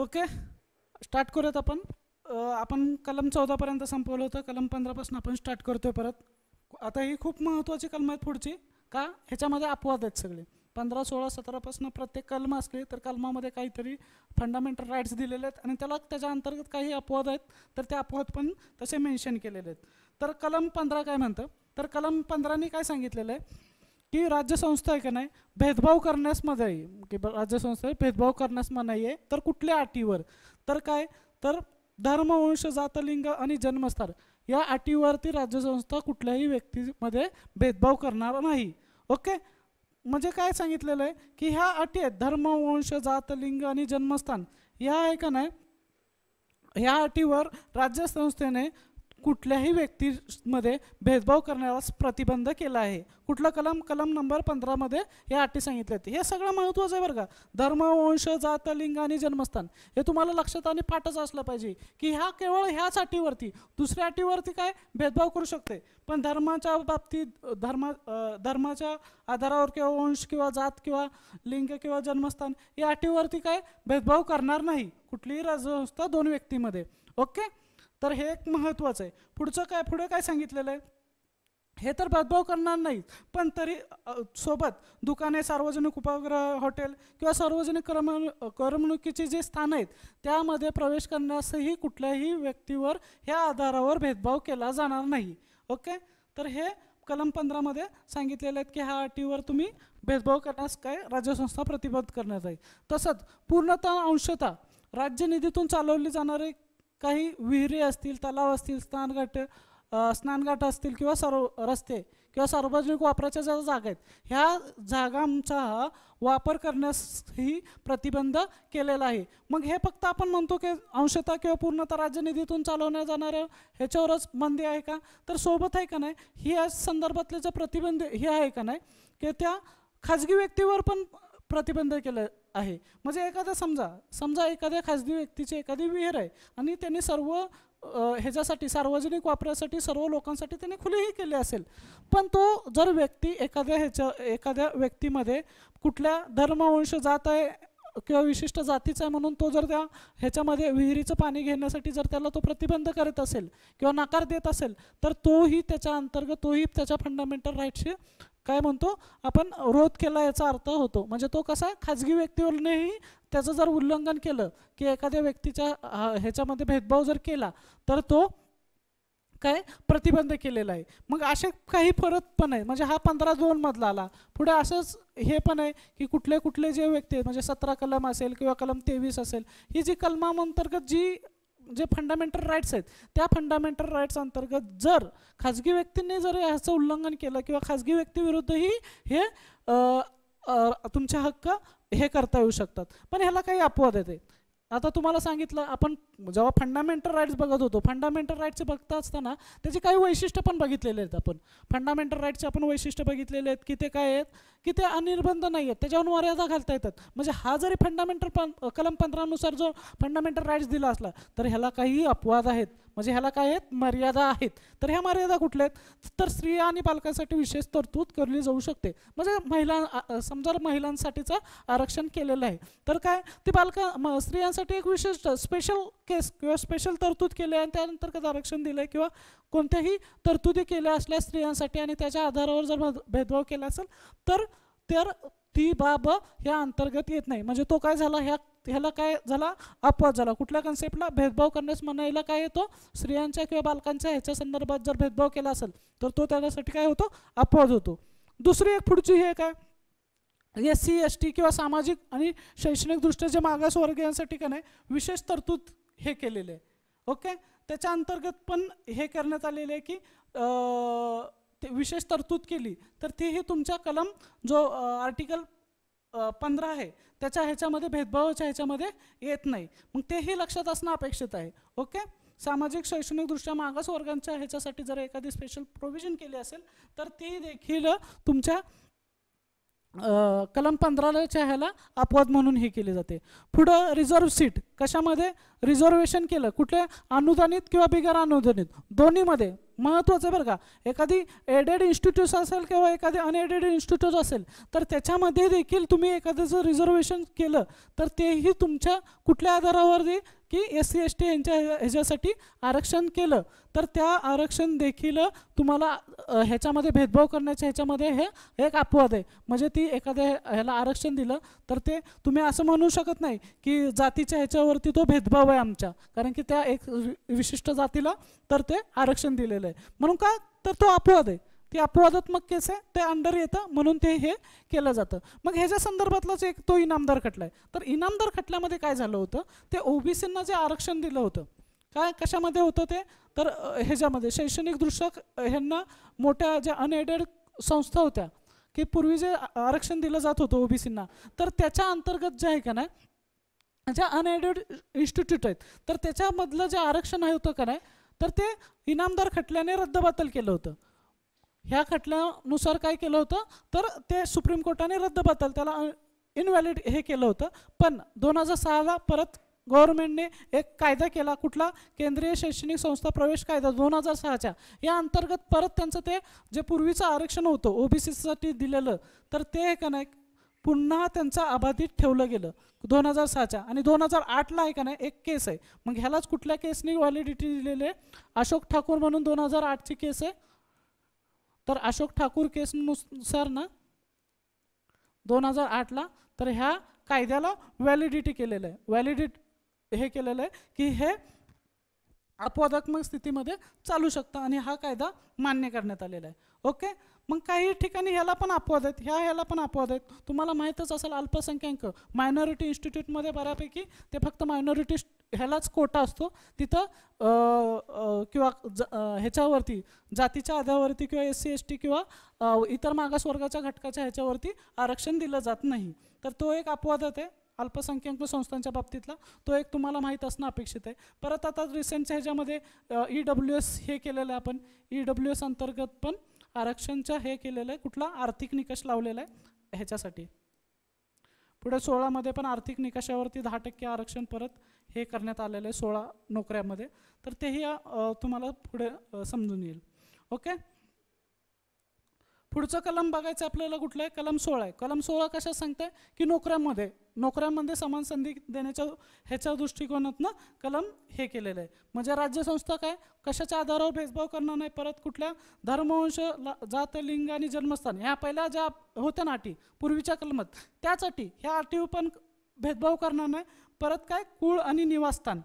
okay start करूयात आपण आपण कलम चौदापर्यंत संपवलं होतं कलम पंधरापासून आपण स्टार्ट करतोय परत आता ही खूप महत्त्वाची कलम आहेत पुढची का ह्याच्यामध्ये अपवाद आहेत सगळे पंधरा सोळा सतरापासून प्रत्येक कलम असली तर कलमामध्ये काहीतरी फंडामेंटल राईट्स दिलेले आहेत आणि त्याला त्याच्या अंतर्गत काही अपवाद आहेत तर ते अपवाद पण तसे मेन्शन केलेले आहेत तर कलम पंधरा काय म्हणतं तर कलम पंधराने काय सांगितलेलं आहे की राज्यसंस्था आहे का नाही भेदभाव करण्यास मध्ये की राज्यसंस्था भेदभाव करण्यास मनाई आहे तर कुठल्या अटीवर तर काय तर धर्म वंश जातलिंग आणि जन्मस्थान या अटीवरती राज्यसंस्था कुठल्याही व्यक्तीमध्ये भेदभाव करणार नाही ओके म्हणजे काय सांगितलेलं आहे की ह्या अटी आहेत धर्म वंश जातलिंग आणि जन्मस्थान ह्या आहे का नाही ह्या अटीवर राज्यसंस्थेने कुठल्याही व्यक्तीमध्ये भेदभाव करण्याला प्रतिबंध केला आहे कुठला कलम कलम नंबर पंधरामध्ये या अटी सांगितल्या आहेत हे सगळं महत्त्वाचं आहे बरं का धर्म वंश जात लिंग आणि जन्मस्थान हे तुम्हाला लक्षात आणि पाठच असलं पाहिजे की ह्या केवळ ह्याच अटीवरती दुसऱ्या अटीवरती काय भेदभाव करू शकते पण धर्माच्या बाबतीत धर्मा धर्माच्या आधारावर किंवा वंश किंवा जात किंवा लिंग किंवा जन्मस्थान या अटीवरती काय भेदभाव करणार नाही कुठलीही राजसंस्था दोन व्यक्तीमध्ये ओके तर हे एक महत्त्वाचं आहे पुढचं काय पुढे काय सांगितलेलं आहे हे तर भेदभाव करणार नाही पण तरी सोबत दुकाने सार्वजनिक उपग्रह हॉटेल किंवा सार्वजनिक करम करमणुकीचे जे स्थान आहेत त्यामध्ये प्रवेश करण्यासही कुठल्याही व्यक्तीवर ह्या आधारावर भेदभाव केला जाणार नाही ओके तर हे कलम पंधरामध्ये सांगितलेले आहेत की ह्या अटीवर तुम्ही भेदभाव करण्यास काय राज्यसंस्था प्रतिबंध करण्यात आहे तसंच पूर्णतः अंशतः राज्य निधीतून चालवली जाणारी काही विहिरी असतील तलाव असतील स्नानघाट स्नानघाट असतील किंवा सर्व रस्ते किंवा सार्वजनिक वापराच्या ज्या जागा आहेत ह्या जागांचा वापर करण्यास ही प्रतिबंध केलेला आहे मग हे फक्त आपण म्हणतो की अंशतः किंवा पूर्णतः राज्य निधीतून चालवल्या जाणाऱ्या ह्याच्यावरच बंदी आहे का तर सोबत आहे का नाही ही या संदर्भातले जे प्रतिबंध हे आहे का नाही की त्या खाजगी व्यक्तीवर पण प्रतिबंध केलं आहे म्हणजे एखादा समजा समजा एखाद्या खाजगी व्यक्तीची एखादी विहीर आहे आणि त्याने सर्व ह्याच्यासाठी सार्वजनिक वापरासाठी सर्व लोकांसाठी त्याने खुलेही केले असेल पण तो जर व्यक्ती एखाद्या ह्याच्या एखाद्या व्यक्तीमध्ये कुठल्या धर्मवंश जात आहे किंवा विशिष्ट जातीचा आहे म्हणून तो जर त्या ह्याच्यामध्ये विहिरीचं पाणी घेण्यासाठी जर त्याला तो प्रतिबंध करत असेल किंवा नकार देत असेल तर तोही त्याच्या अंतर्गत तोही त्याच्या फंडामेंटल राईटशी काय म्हणतो आपण रोध केला याचा अर्थ होतो म्हणजे तो कसा खाजगी व्यक्तीवरनेही त्याचं जर उल्लंघन केलं की एखाद्या व्यक्तीच्या ह्याच्यामध्ये भेदभाव जर केला तर तो काय प्रतिबंध केलेला आहे मग असे काही फरक पण आहे म्हणजे हा पंधरा दोनमधला आला पुढे असंच हे पण आहे की कुठले कुठले जे व्यक्ती आहेत म्हणजे सतरा कलम असेल किंवा कलम तेवीस असेल ही जी कलमांतर्गत जी जे फंडामेंटल राईट्स आहेत त्या फंडामेंटल राईट्स अंतर्गत जर खाजगी व्यक्तींनी जर ह्याचं उल्लंघन केलं किंवा खाजगी व्यक्तीविरुद्धही हे तुमच्या हक्क हे करता येऊ शकतात पण ह्याला काही अपवाद येते आता तुम्हाला सांगितलं आपण जेव्हा फंडामेंटल राईट्स बघत होतो फंडामेंटल राईट्स बघता असताना त्याचे काही वैशिष्ट्य पण बघितलेले आहेत आपण फंडामेंटल राईटचे आपण वैशिष्ट्य बघितलेले आहेत की ते काय आहेत की ते अनिर्बंध नाही आहेत त्याच्यावर मर्यादा घालता येतात म्हणजे हा जरी फंडामेंटल पं कलम पंधरानुसार जो फंडामेंटल राईट्स दिला असला तर ह्याला काही अपवाद आहेत म्हणजे ह्याला काय आहेत मर्यादा आहेत तर ह्या मर्यादा कुठल्या आहेत तर स्त्रिया आणि पालकांसाठी विशेष तरतूद करली जाऊ शकते म्हणजे महिला समजा महिलांसाठीचं आरक्षण केलेलं आहे तर काय ते पालका स्त्रियांसाठी एक विशेष स्पेशल केस किंवा स्पेशल तरतूद केली आणि कसं आरक्षण दिलं आहे किंवा कोणत्याही तरतुदी केल्या असल्या स्त्रियांसाठी आणि त्याच्या आधारावर जर भेदभाव केला असेल तर तर ती बाब ह्या अंतर्गत येत नाही म्हणजे तो काय झाला ह्या ह्याला काय झाला अपवाद झाला कुठल्या कन्सेप्टला भेदभाव करण्यास मनाईला काय येतो स्त्रियांच्या किंवा बालकांच्या ह्याच्या संदर्भात जर भेदभाव केला असेल तर तो त्याच्यासाठी काय होतो अपवाद होतो दुसरी एक पुढची हे काय एस सी एस टी किंवा सामाजिक आणि शैक्षणिकदृष्ट्या जे मागासवर्गीयांसाठी का नाही विशेष तरतूद हे केलेले आहे ओके त्याच्या अंतर्गत पण हे करण्यात आलेलं आहे की ते विशेष तरतूद केली तर तीही तुमच्या कलम जो आर्टिकल पंधरा आहे त्याच्या ह्याच्यामध्ये भेदभावाच्या ह्याच्यामध्ये येत नाही मग तेही लक्षात असणं अपेक्षित आहे ओके सामाजिक शैक्षणिकदृष्ट्या मागास वर्गांच्या ह्याच्यासाठी जर एखादी स्पेशल प्रोव्हिजन केली असेल तर ती देखील तुमच्या कलम पंधराच्या ह्याला अपवाद म्हणून हे केले जाते पुढं रिझर्व्ह सीट कशामध्ये रिझर्वेशन केलं कुठल्या अनुदानित किंवा बिगर अनुदानित दोन्हीमध्ये महत्त्वाचं आहे बरं का एखादी एडेड इन्स्टिट्यूट असेल किंवा एखादी अनएडेड इन्स्टिट्यूट असेल तर त्याच्यामध्ये देखील तुम्ही एखाद्याचं रिझर्वेशन केलं तर तेही तुमच्या कुठल्या आधारावरती की एस सी एस टी यांच्या ह्याच्यासाठी आरक्षण केलं तर त्या आरक्षण देखील तुम्हाला ह्याच्यामध्ये भेदभाव करण्याच्या ह्याच्यामध्ये हे एक अपवाद आहे म्हणजे ती एखाद्या ह्याला आरक्षण दिलं तर ते तुम्ही असं म्हणू शकत नाही की जातीच्या ह्याच्यावरती तो भेदभाव आहे आमच्या कारण की त्या एक विशिष्ट जातीला तर ते आरक्षण दिलेलं आहे म्हणून का तर तो अपवाद आहे ते अपवादात्मक केस आहे ते अंडर येतं म्हणून ते हे केलं जातं मग ह्याच्या संदर्भातलाच एक तो इनामदार खटला आहे तर इनामदार खटल्यामध्ये काय झालं होतं ते ओबीसींना जे आरक्षण दिलं होतं काय कशामध्ये होतं ते तर ह्याच्यामध्ये शैक्षणिक शैक्षणिकदृष्ट्या ह्यांना मोठ्या ज्या अनएडेड संस्था होत्या की पूर्वी जे आरक्षण दिलं जात होतं ओबीसींना तर त्याच्या अंतर्गत जे आहे का नाही ज्या अनएडेड इन्स्टिट्यूट आहेत तर त्याच्यामधलं जे आरक्षण आहे होतं का नाही तर ते इनामदार खटल्याने रद्दबातल केलं होतं ह्या खटल्यानुसार काय केलं होतं तर ते सुप्रीम कोर्टाने रद्द बातल त्याला इनव्हॅलिड हे केलं होतं पण दोन हजार सहाला परत गव्हर्नमेंटने एक कायदा केला कुठला केंद्रीय शैक्षणिक संस्था प्रवेश कायदा दोन हजार सहाच्या या अंतर्गत परत त्यांचं ते जे पूर्वीचं आरक्षण होतं सीसाठी दिलेलं तर ते का नाही पुन्हा त्यांचा अबाधित ठेवलं गेलं दोन हजार सहाच्या आणि दोन हजार आठला आहे का नाही एक केस आहे मग ह्यालाच कुठल्या केसने व्हॅलिडिटी दिलेली आहे अशोक ठाकूर म्हणून दोन हजार आठची केस आहे तर अशोक ठाकूर केसनुसार ना दोन हजार आठला तर ह्या कायद्याला व्हॅलिडिटी केलेलं आहे व्हॅलिडिट हे केलेलं आहे की हे अपवादात्मक स्थितीमध्ये चालू शकतं आणि हा कायदा मान्य करण्यात आलेला आहे ओके मग काही ठिकाणी ह्याला पण अपवाद आहेत ह्या ह्याला पण अपवाद आहेत तुम्हाला माहीतच असेल अल्पसंख्याक मायनॉरिटी इन्स्टिट्यूटमध्ये बऱ्यापैकी ते फक्त मायनॉरिटी ह्यालाच कोटा असतो तिथं किंवा ज ह्याच्यावरती जातीच्या आधारावरती किंवा एस सी एस टी किंवा इतर मागासवर्गाच्या घटकाच्या ह्याच्यावरती आरक्षण दिलं जात नाही तर तो एक अपवाद आहे अल्पसंख्याक संस्थांच्या बाबतीतला तो एक तुम्हाला माहीत असणं अपेक्षित आहे परत आता रिसेंटच्या ह्याच्यामध्ये ई डब्ल्यू एस हे केलेलं आहे आपण ई डब्ल्यू एस अंतर्गत पण आरक्षणच्या हे केलेलं आहे कुठला आर्थिक निकष लावलेला आहे ह्याच्यासाठी पुढे सोळामध्ये पण आर्थिक निकषावरती दहा टक्के आरक्षण परत हे करण्यात आलेलं आहे सोळा नोकऱ्यामध्ये तर तेही तुम्हाला पुढे समजून येईल ओके पुढचं कलम बघायचं आपल्याला कुठलं आहे कलम सोळा आहे कलम सोळा कशा सांगताय की नोकऱ्यामध्ये नोकऱ्यांमध्ये समान संधी देण्याच्या ह्याच्या दृष्टिकोनातनं कलम हे केलेलं आहे म्हणजे राज्यसंस्था काय कशाच्या आधारावर भेदभाव करणार नाही परत कुठल्या धर्मवंश जात लिंग आणि जन्मस्थान ह्या पहिल्या ज्या होत्या ना अटी पूर्वीच्या कलमात त्याच अटी ह्या अटी पण भेदभाव करणार नाही परत काय कुळ आणि निवासस्थान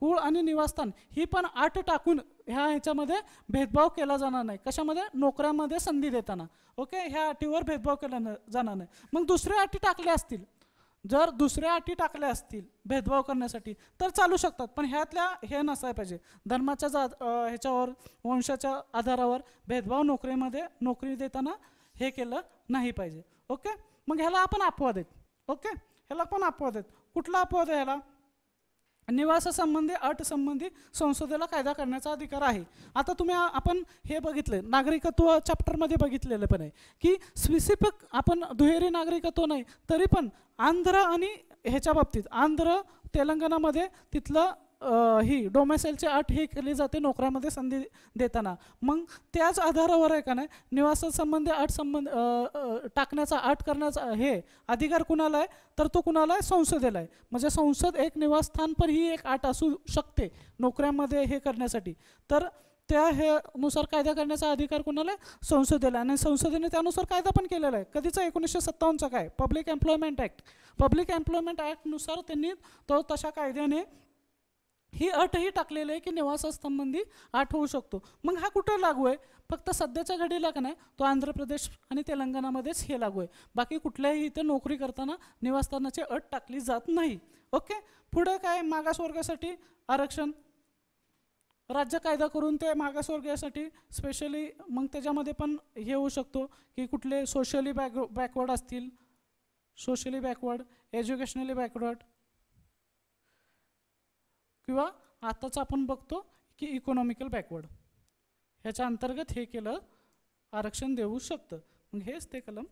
कुळ आणि निवासस्थान ही पण आठ टाकून ह्या ह्याच्यामध्ये भेदभाव केला जाणार नाही कशामध्ये नोकऱ्यामध्ये संधी देताना ओके ह्या अटीवर भेदभाव केला जाणार नाही मग दुसऱ्या अटी टाकल्या असतील जर दुसऱ्या अटी टाकल्या असतील भेदभाव करण्यासाठी तर चालू शकतात पण ह्यातल्या हे नसायला पाहिजे धर्माच्या जा ह्याच्यावर वंशाच्या आधारावर भेदभाव नोकरीमध्ये नोकरी देताना हे केलं नाही पाहिजे ओके मग ह्याला आपण अपवाद आहेत ओके ह्याला पण अपवाद आहेत कुठला अपवाद याला ह्याला निवासासंबंधी अट संबंधी संसदेला कायदा करण्याचा अधिकार आहे आता तुम्ही आपण हे बघितलं नागरिकत्व चॅप्टरमध्ये बघितलेलं पण आहे की स्विसिपक आपण दुहेरी नागरिकत्व नाही तरी पण आंध्र आणि ह्याच्या बाबतीत आंध्र तेलंगणामध्ये तिथलं ही डोमेसाईलची अट ही केली जाते नोकऱ्यामध्ये संधी देताना मग त्याच आधारावर आहे का नाही निवासासंबंधी अट संबंध टाकण्याचा अट करण्याचा हे अधिकार कुणाला आहे तर तो कुणाला आहे संसदेला आहे म्हणजे संसद एक निवासस्थान पर ही एक अट असू शकते नोकऱ्यामध्ये हे करण्यासाठी तर त्या हे नुसार कायदा करण्याचा अधिकार कोणाला संसदेला आणि संसदेने त्यानुसार कायदा पण केलेला आहे कधीचा एकोणीसशे सत्तावन्नचा काय public employment act public employment ॲक्टनुसार त्यांनी तो तशा कायद्याने ही अटही टाकलेली आहे की निवासस्थांबंधी आठ होऊ शकतो मग हा कुठं लागू आहे फक्त सध्याच्या घडीला का नाही तो आंध्र प्रदेश आणि तेलंगणामध्येच हे लागू आहे बाकी कुठल्याही इथे नोकरी करताना निवासस्थानाची अट टाकली जात नाही ओके पुढं काय मागासवर्गासाठी आरक्षण राज्य कायदा करून ते मागासवर्गीयासाठी स्पेशली मग त्याच्यामध्ये पण हे होऊ शकतो की कुठले सोशली बॅक बॅकवर्ड असतील सोशली बॅकवर्ड एज्युकेशनली बॅकवर्ड किंवा आताच आपण बघतो की इकॉनॉमिकल बॅकवर्ड ह्याच्या अंतर्गत हे केलं आरक्षण देऊ शकतं मग हेच ते कलम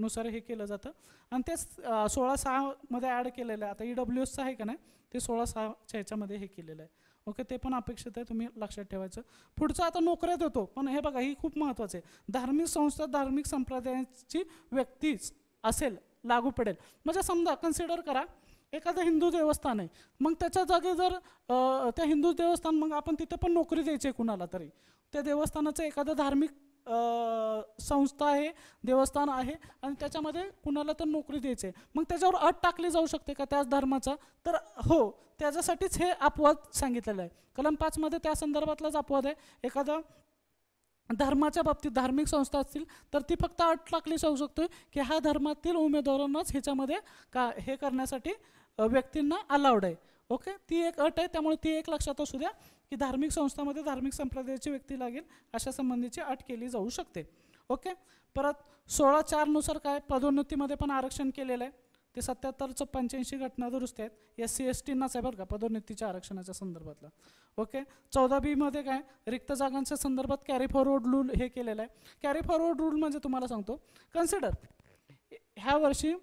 नुसार हे केलं जातं आणि तेच सोळा सहामध्ये ॲड केलेलं आहे आता ई डब्ल्यू एसचं आहे का नाही ते सोळा सहाच्या ह्याच्यामध्ये हे केलेलं आहे ओके ते पण अपेक्षित आहे तुम्ही लक्षात ठेवायचं पुढचं आता नोकऱ्यात होतो पण हे बघा ही खूप महत्त्वाचं आहे धार्मिक संस्था धार्मिक संप्रदायाची व्यक्तीच असेल लागू पडेल म्हणजे समजा कन्सिडर करा एखादं हिंदू देवस्थान आहे मग त्याच्या जागी जर त्या हिंदू देवस्थान मग आपण तिथे पण नोकरी द्यायची आहे कुणाला तरी त्या देवस्थानाचं एखादं धार्मिक संस्था आहे देवस्थान आहे आणि त्याच्यामध्ये कुणाला तर नोकरी द्यायची आहे मग त्याच्यावर अट टाकली जाऊ शकते का त्याच धर्माचा तर हो त्याच्यासाठीच हे अपवाद सांगितलेलं आहे कलम पाचमध्ये त्या संदर्भातलाच अपवाद आहे एखादा धर्माच्या बाबतीत धार्मिक संस्था असतील तर ती फक्त अट टाकली जाऊ शकते की ह्या धर्मातील उमेदवारांनाच ह्याच्यामध्ये का हे करण्यासाठी व्यक्तींना अलाउड आहे ओके ती एक अट आहे त्यामुळे ती एक लक्षात असू द्या की धार्मिक संस्थामध्ये धार्मिक संप्रदायाची व्यक्ती लागेल अशा संबंधीची अट केली जाऊ शकते ओके परत सोळा चारनुसार काय पदोन्नतीमध्ये पण आरक्षण केलेलं आहे ते सत्याहत्तरचं पंच्याऐंशी घटना दुरुस्त आहेत एस सी एस टीनाच आहे बरं का पदोन्नतीच्या आरक्षणाच्या संदर्भातला ओके चौदा बीमध्ये काय रिक्त जागांच्या संदर्भात कॅरी फॉरवर्ड रूल हे केलेलं आहे कॅरी फॉरवर्ड रूल म्हणजे तुम्हाला सांगतो कन्सिडर ह्या वर्षी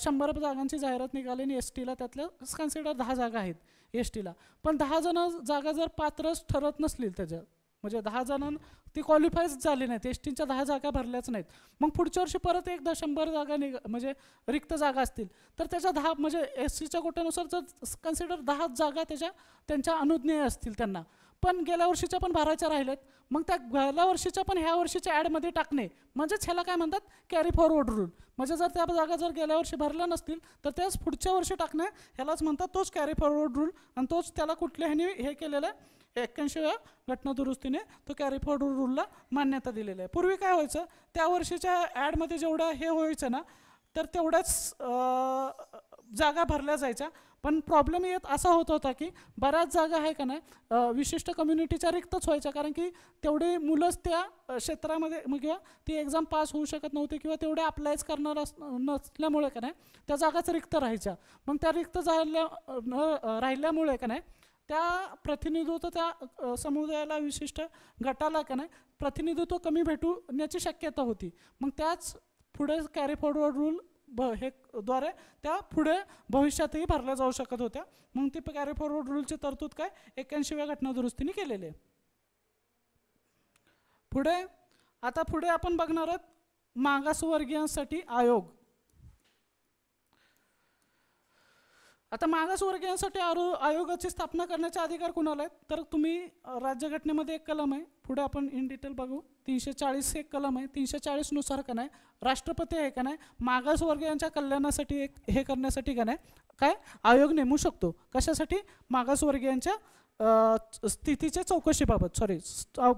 शंभर जागांची जाहिरात निघाली आणि एस टीला त्यातल्या कन्सिडर दहा जागा आहेत एस टीला पण दहा जण जागा जर पात्र ठरत नसतील त्याच्यात म्हणजे दहा जणांना ती क्वालिफायच झाली नाहीत एस टीच्या दहा जागा भरल्याच नाहीत मग पुढच्या वर्षी परत एकदा शंभर जागा निघ म्हणजे रिक्त जागा असतील तर त्याच्या दहा म्हणजे एस सीच्या कोट्यानुसार जर कन्सिडर दहा जागा त्याच्या त्यांच्या अनुज्ञेय असतील त्यांना पण गेल्या वर्षीच्या पण भरायच्या राहिलेत मग त्या गेल्या वर्षीच्या पण ह्या वर्षीच्या ॲडमध्ये टाकणे म्हणजेच ह्याला काय म्हणतात कॅरी फॉरवर्ड रूल म्हणजे जर त्या जागा जर गेल्या वर्षी भरल्या नसतील तर त्याच पुढच्या वर्षी टाकणे ह्यालाच म्हणतात तोच कॅरी फॉरवर्ड रूल आणि तोच त्याला ह्यानी हे केलेलं आहे एक्क्याऐंशीव्या घटनादुरुस्तीने तो कॅरी फॉरवर्ड रूलला मान्यता दिलेली आहे पूर्वी काय व्हायचं त्या वर्षीच्या ॲडमध्ये जेवढं हे व्हायचं ना तर तेवढ्याच जागा भरल्या जायच्या पण प्रॉब्लेम येत असा होत होता की बऱ्याच जागा आहे का नाही विशिष्ट कम्युनिटीच्या रिक्तच व्हायच्या कारण की तेवढे मुलंच त्या क्षेत्रामध्ये किंवा ती एक्झाम पास होऊ शकत नव्हती किंवा तेवढे अप्लायच करणार अस नसल्यामुळे का नाही त्या जागाच रिक्त राहायच्या मग त्या रिक्त झाल्या राहिल्यामुळे का नाही त्या प्रतिनिधित्व त्या समुदायाला विशिष्ट गटाला का नाही प्रतिनिधित्व कमी भेटूण्याची शक्यता होती मग त्याच पुढे कॅरी फॉरवर्ड रूल हे द्वारे त्या पुढे भविष्यातही भरल्या जाऊ शकत होत्या मग ते कॅरी फॉरवर्ड रूलची तरतूद काय एक्क्याऐंशीव्या घटना दुरुस्तीने केलेली पुढे आता पुढे आपण बघणार आहोत मागासवर्गीयांसाठी आयोग आता मागासवर्गीयांसाठी आरो आयोगाची स्थापना करण्याचे अधिकार कुणाला आहेत तर तुम्ही राज्यघटनेमध्ये एक कलम आहे पुढे आपण इन डिटेल बघू तीनशे चाळीस एक कलम आहे तीनशे चाळीसनुसार का नाही राष्ट्रपती आहे का नाही मागासवर्गीयांच्या कल्याणासाठी एक हे करण्यासाठी का नाही काय आयोग नेमू शकतो कशासाठी मागासवर्गीयांच्या स्थितीच्या चौकशीबाबत सॉरी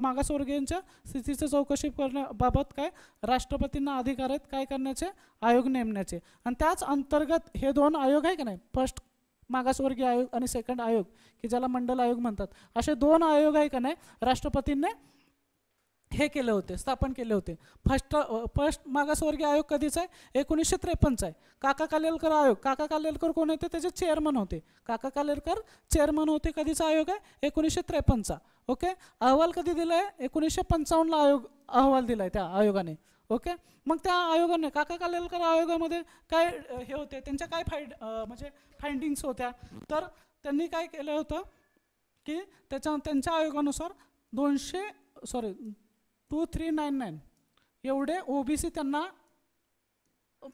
मागासवर्गीयांच्या स्थितीच्या चौकशी करण्याबाबत काय राष्ट्रपतींना अधिकार आहेत काय करण्याचे आयोग नेमण्याचे आणि त्याच अंतर्गत हे दोन आयोग आहे का नाही फर्स्ट मागासवर्गीय आयोग आणि सेकंड आयोग की ज्याला मंडल आयोग म्हणतात असे दोन आयोग आहे का नाही राष्ट्रपतींनी हे केले होते स्थापन केले होते फर्स्ट फर्स्ट मागासवर्गीय आयोग कधीचा आहे एकोणीसशे त्रेपन्नचा आहे काका कालेलकर आयोग काका कालेलकर कोण होते त्याचे चेअरमन होते काका कालेलकर चेअरमन होते कधीचा आयोग आहे एकोणीसशे त्रेपन्नचा ओके अहवाल कधी दिला आहे एकोणीसशे पंचावन्नला आयोग अहवाल दिला आहे त्या आयोगाने ओके मग त्या आयोगाने काका कालेलकर आयोगामध्ये काय हे होते त्यांच्या काय फाईड म्हणजे फाइंडिंग्स होत्या तर त्यांनी काय केलं होतं की त्याच्या त्यांच्या आयोगानुसार दोनशे sorry two three nine nine एवढे ओबीसी त्यांना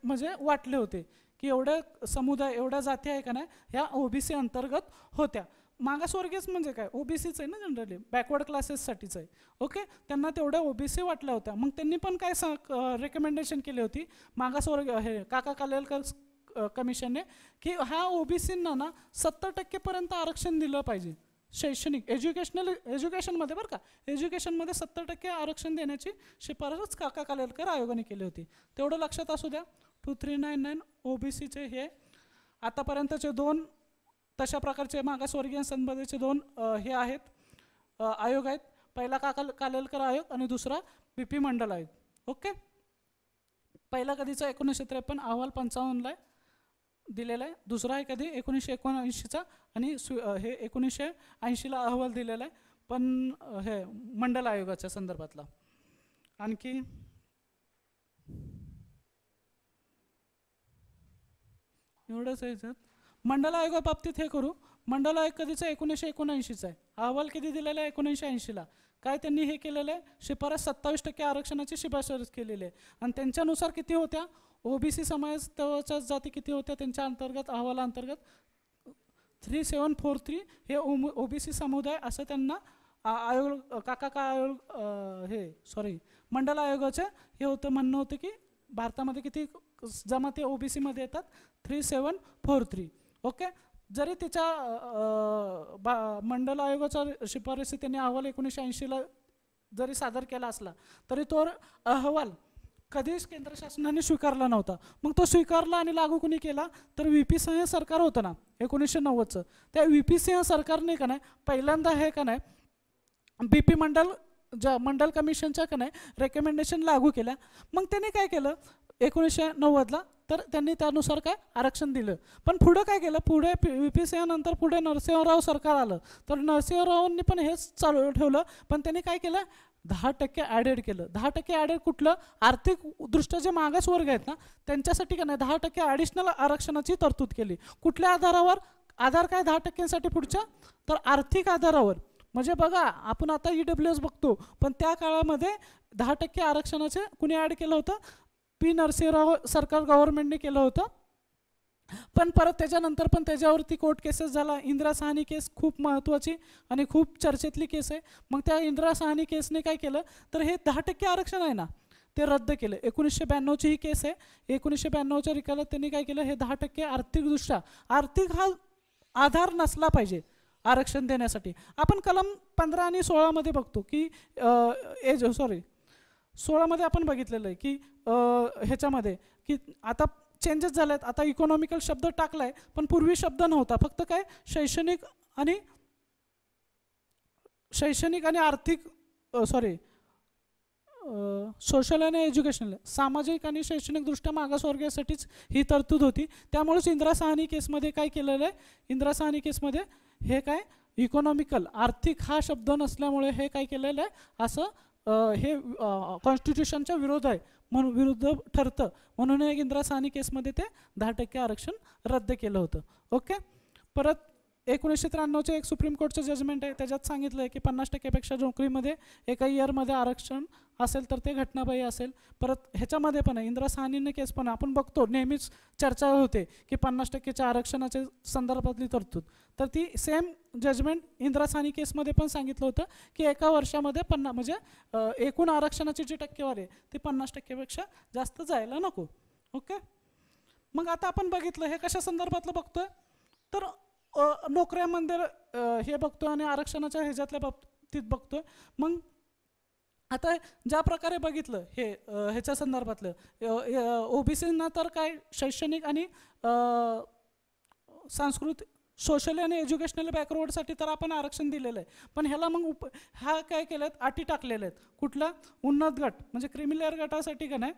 म्हणजे वाटले होते की एवढ्या समुदाय एवढ्या जाती आहे का नाही ह्या ओबीसी अंतर्गत होत्या मागासवर्गीयच म्हणजे काय ओबीसीच आहे ना जनरली बॅकवर्ड क्लासेससाठीच आहे ओके त्यांना तेवढ्या ओबीसी वाटल्या होत्या मग त्यांनी पण काय स रेकमेंडेशन केली होती मागासवर्ग हे काका कालेलकर कमिशनने की ह्या ओबीसींना ना सत्तर टक्केपर्यंत आरक्षण दिलं पाहिजे शैक्षणिक एज्युकेशनल एज्युकेशनमध्ये बरं का एज्युकेशनमध्ये सत्तर टक्के आरक्षण देण्याची शिफारसच काका कालेलकर आयोगाने केली होती तेवढं लक्षात असू द्या two three nine nine O B सीचे हे आतापर्यंतचे दोन तशा प्रकारचे मागासवर्गीय संबंधीचे दोन हे आहेत आयोग आहेत पहिला काका कालेलकर आयोग आणि दुसरा बी पी मंडल आयोग ओके पहिला कधीचा एकोणीसशे त्रेपन्न अहवाल पंचावन्नला आहे दिलेला आहे दुसरा आहे कधी एकोणीसशे एकोणऐंशीचा आणि स्वी हे एकोणीसशे ऐंशीला अहवाल दिलेला आहे पण हे मंडल आयोगाच्या संदर्भातला आणखी एवढंच आहे सर मंडल आयोगाबाबतीत हे करू मंडल आयोग कधीचा एकोणीसशे एकोणऐंशीचा आहे अहवाल कधी दिलेला आहे एकोणीसशे ऐंशीला काय त्यांनी हे केलेलं आहे शिफारस सत्तावीस टक्के आरक्षणाची शिफारस केलेली आहे आणि त्यांच्यानुसार किती होत्या ओबीसी समाज तेव्हाच्या जाती किती होत्या त्यांच्या अंतर्गत अहवालाअंतर्गत थ्री सेवन फोर थ्री हे ओम ओबीसी समुदाय असं त्यांना आयोग काका का आयोग हे सॉरी मंडल आयोगाचे हे होतं म्हणणं होतं की भारतामध्ये किती जमाती ओबीसीमध्ये येतात three seven four three okay जरी तिच्या बा मंडल आयोगाच्या शिफारसी त्यांनी अहवाल एकोणीसशे ऐंशीला जरी सादर केला असला तरी तो अहवाल कधीच केंद्र शासनाने स्वीकारला नव्हता मग तो स्वीकारला आणि लागू कोणी केला तर व्ही पी सिंह सरकार होतं ना एकोणीसशे नव्वदचं त्या व्ही पी सिंह सरकारने का नाही पहिल्यांदा हे का नाही बी पी मंडल ज्या मंडल कमिशनच्या का नाही रेकमेंडेशन लागू केल्या मग त्यांनी काय केलं एकोणीसशे नव्वदला तर त्यांनी त्यानुसार काय आरक्षण दिलं पण पुढं काय केलं पुढे व्ही पी सिंहनंतर पुढे नरसिंहराव सरकार आलं तर नरसिंहरावांनी पण हेच चालू ठेवलं पण त्यांनी काय केलं दहा टक्के ॲडेड केलं दहा टक्के ॲडेड कुठलं आर्थिक दृष्ट्या जे मागास वर्ग आहेत ना त्यांच्यासाठी का नाही दहा टक्के ॲडिशनल आरक्षणाची तरतूद केली कुठल्या आधारावर आधार काय दहा टक्क्यांसाठी पुढच्या तर आर्थिक आधारावर म्हणजे बघा आपण आता ई डब्ल्यू एस बघतो पण त्या काळामध्ये दहा टक्के आरक्षणाचे कुणी ॲड केलं होतं पी नरसिंहराव सरकार गव्हर्नमेंटने केलं होतं पण परत त्याच्यानंतर पण त्याच्यावरती कोर्ट केसेस झाला इंदिरा सहानी केस खूप महत्त्वाची आणि खूप चर्चेतली केस आहे मग त्या इंदिरा सहानी केसने काय केलं तर हे दहा टक्के आरक्षण आहे ना ते रद्द केलं एकोणीसशे ब्याण्णवची ही केस आहे एकोणीसशे ब्याण्णवच्या रिकाला त्यांनी काय केलं हे दहा टक्के आर्थिकदृष्ट्या आर्थिक हा आधार नसला पाहिजे आरक्षण देण्यासाठी आपण कलम पंधरा आणि सोळामध्ये बघतो की एज सॉरी सोळामध्ये आपण बघितलेलं आहे की ह्याच्यामध्ये की आता चेंजेस आहेत आता इकॉनॉमिकल शब्द टाकलाय पण पूर्वी शब्द नव्हता फक्त काय शैक्षणिक आणि शैक्षणिक आणि आर्थिक सॉरी सोशल आणि एज्युकेशनल सामाजिक आणि शैक्षणिकदृष्ट्या मागासवर्गीयासाठीच ही तरतूद होती त्यामुळेच इंदिरा साहनी केसमध्ये काय केलेलं आहे इंदिरा साहनी केसमध्ये हे काय इकॉनॉमिकल आर्थिक हा शब्द नसल्यामुळे हे काय केलेलं आहे असं हे कॉन्स्टिट्युशनच्या विरोध आहे म्हणून विरुद्ध ठरतं म्हणून इंदिरा साहनी केसमध्ये ते दहा टक्के आरक्षण रद्द केलं होतं ओके परत एकोणीसशे त्र्याण्णवचे एक सुप्रीम कोर्टचं जजमेंट आहे त्याच्यात सांगितलं आहे की पन्नास टक्केपेक्षा नोकरीमध्ये एका इयरमध्ये आरक्षण असेल तर ते घटनाबाई असेल परत ह्याच्यामध्ये पण आहे इंदिरा साहनीने केस पण आपण बघतो नेहमीच चर्चा होते की पन्नास टक्केच्या आरक्षणाच्या संदर्भातली तरतूद तर ती सेम जजमेंट इंदिरा साहनी केसमध्ये पण सांगितलं होतं की एका वर्षामध्ये पन्ना म्हणजे एकूण आरक्षणाची जी टक्केवारी आहे ती पन्नास टक्केपेक्षा जास्त जायला नको ओके मग आता आपण बघितलं हे कशा संदर्भातलं बघतोय तर नोकऱ्या मंदिर हे बघतो आणि आरक्षणाच्या ह्याच्यातल्या बाबतीत बघतो मग आता ज्या प्रकारे बघितलं हे ह्याच्या संदर्भातलं ओबीसींना तर काय शैक्षणिक आणि सांस्कृतिक सोशल आणि एज्युकेशनल बॅकवर्डसाठी तर आपण आरक्षण दिलेलं आहे पण ह्याला मग उप ह्या काय केल्या आहेत अटी टाकलेल्या आहेत कुठला उन्नत गट म्हणजे क्रिमिनल गटासाठी का नाही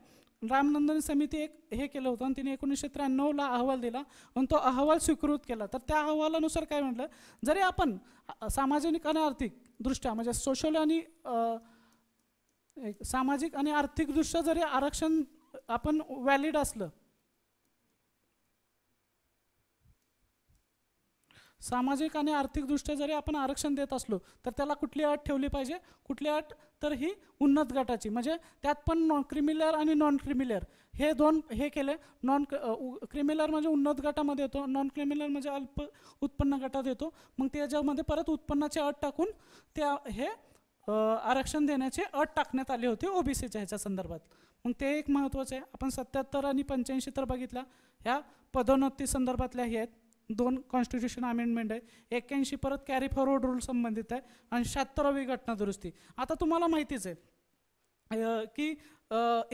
रामनंदन समिती एक हे केलं होतं आणि तिने एकोणीसशे त्र्याण्णवला अहवाल दिला आणि तो अहवाल स्वीकृत केला तर त्या अहवालानुसार काय म्हटलं जरी आपण सामाजिक आणि आर्थिकदृष्ट्या म्हणजे सोशल आणि सामाजिक आणि आर्थिकदृष्ट्या जरी आरक्षण आपण व्हॅलिड असलं सामाजिक आणि आर्थिकदृष्ट्या जरी आपण आरक्षण देत असलो तर त्याला कुठली अट ठेवली पाहिजे कुठली अट तर ही उन्नत गटाची म्हणजे त्यात पण नॉन क्रिमिलर आणि नॉन क्रिमिलर हे दोन हे केले नॉन क्रिमिलर म्हणजे उन्नत गटामध्ये येतो नॉन क्रिमिलर म्हणजे अल्प उत्पन्न गटात येतो मग त्याच्यामध्ये परत उत्पन्नाची अट टाकून त्या हे आरक्षण देण्याची अट टाकण्यात आली होती ओबीसीच्या ह्याच्या संदर्भात मग ते एक महत्त्वाचं आहे आपण सत्याहत्तर आणि पंच्याऐंशी तर बघितला ह्या पदोन्नती संदर्भातल्या हे आहेत दोन कॉन्स्टिट्यूशन अमेंडमेंट आहे एक्क्याऐंशी परत कॅरी फॉरवर्ड रूल संबंधित आहे आणि शहात्तरावी घटना दुरुस्ती आता तुम्हाला माहितीच आहे की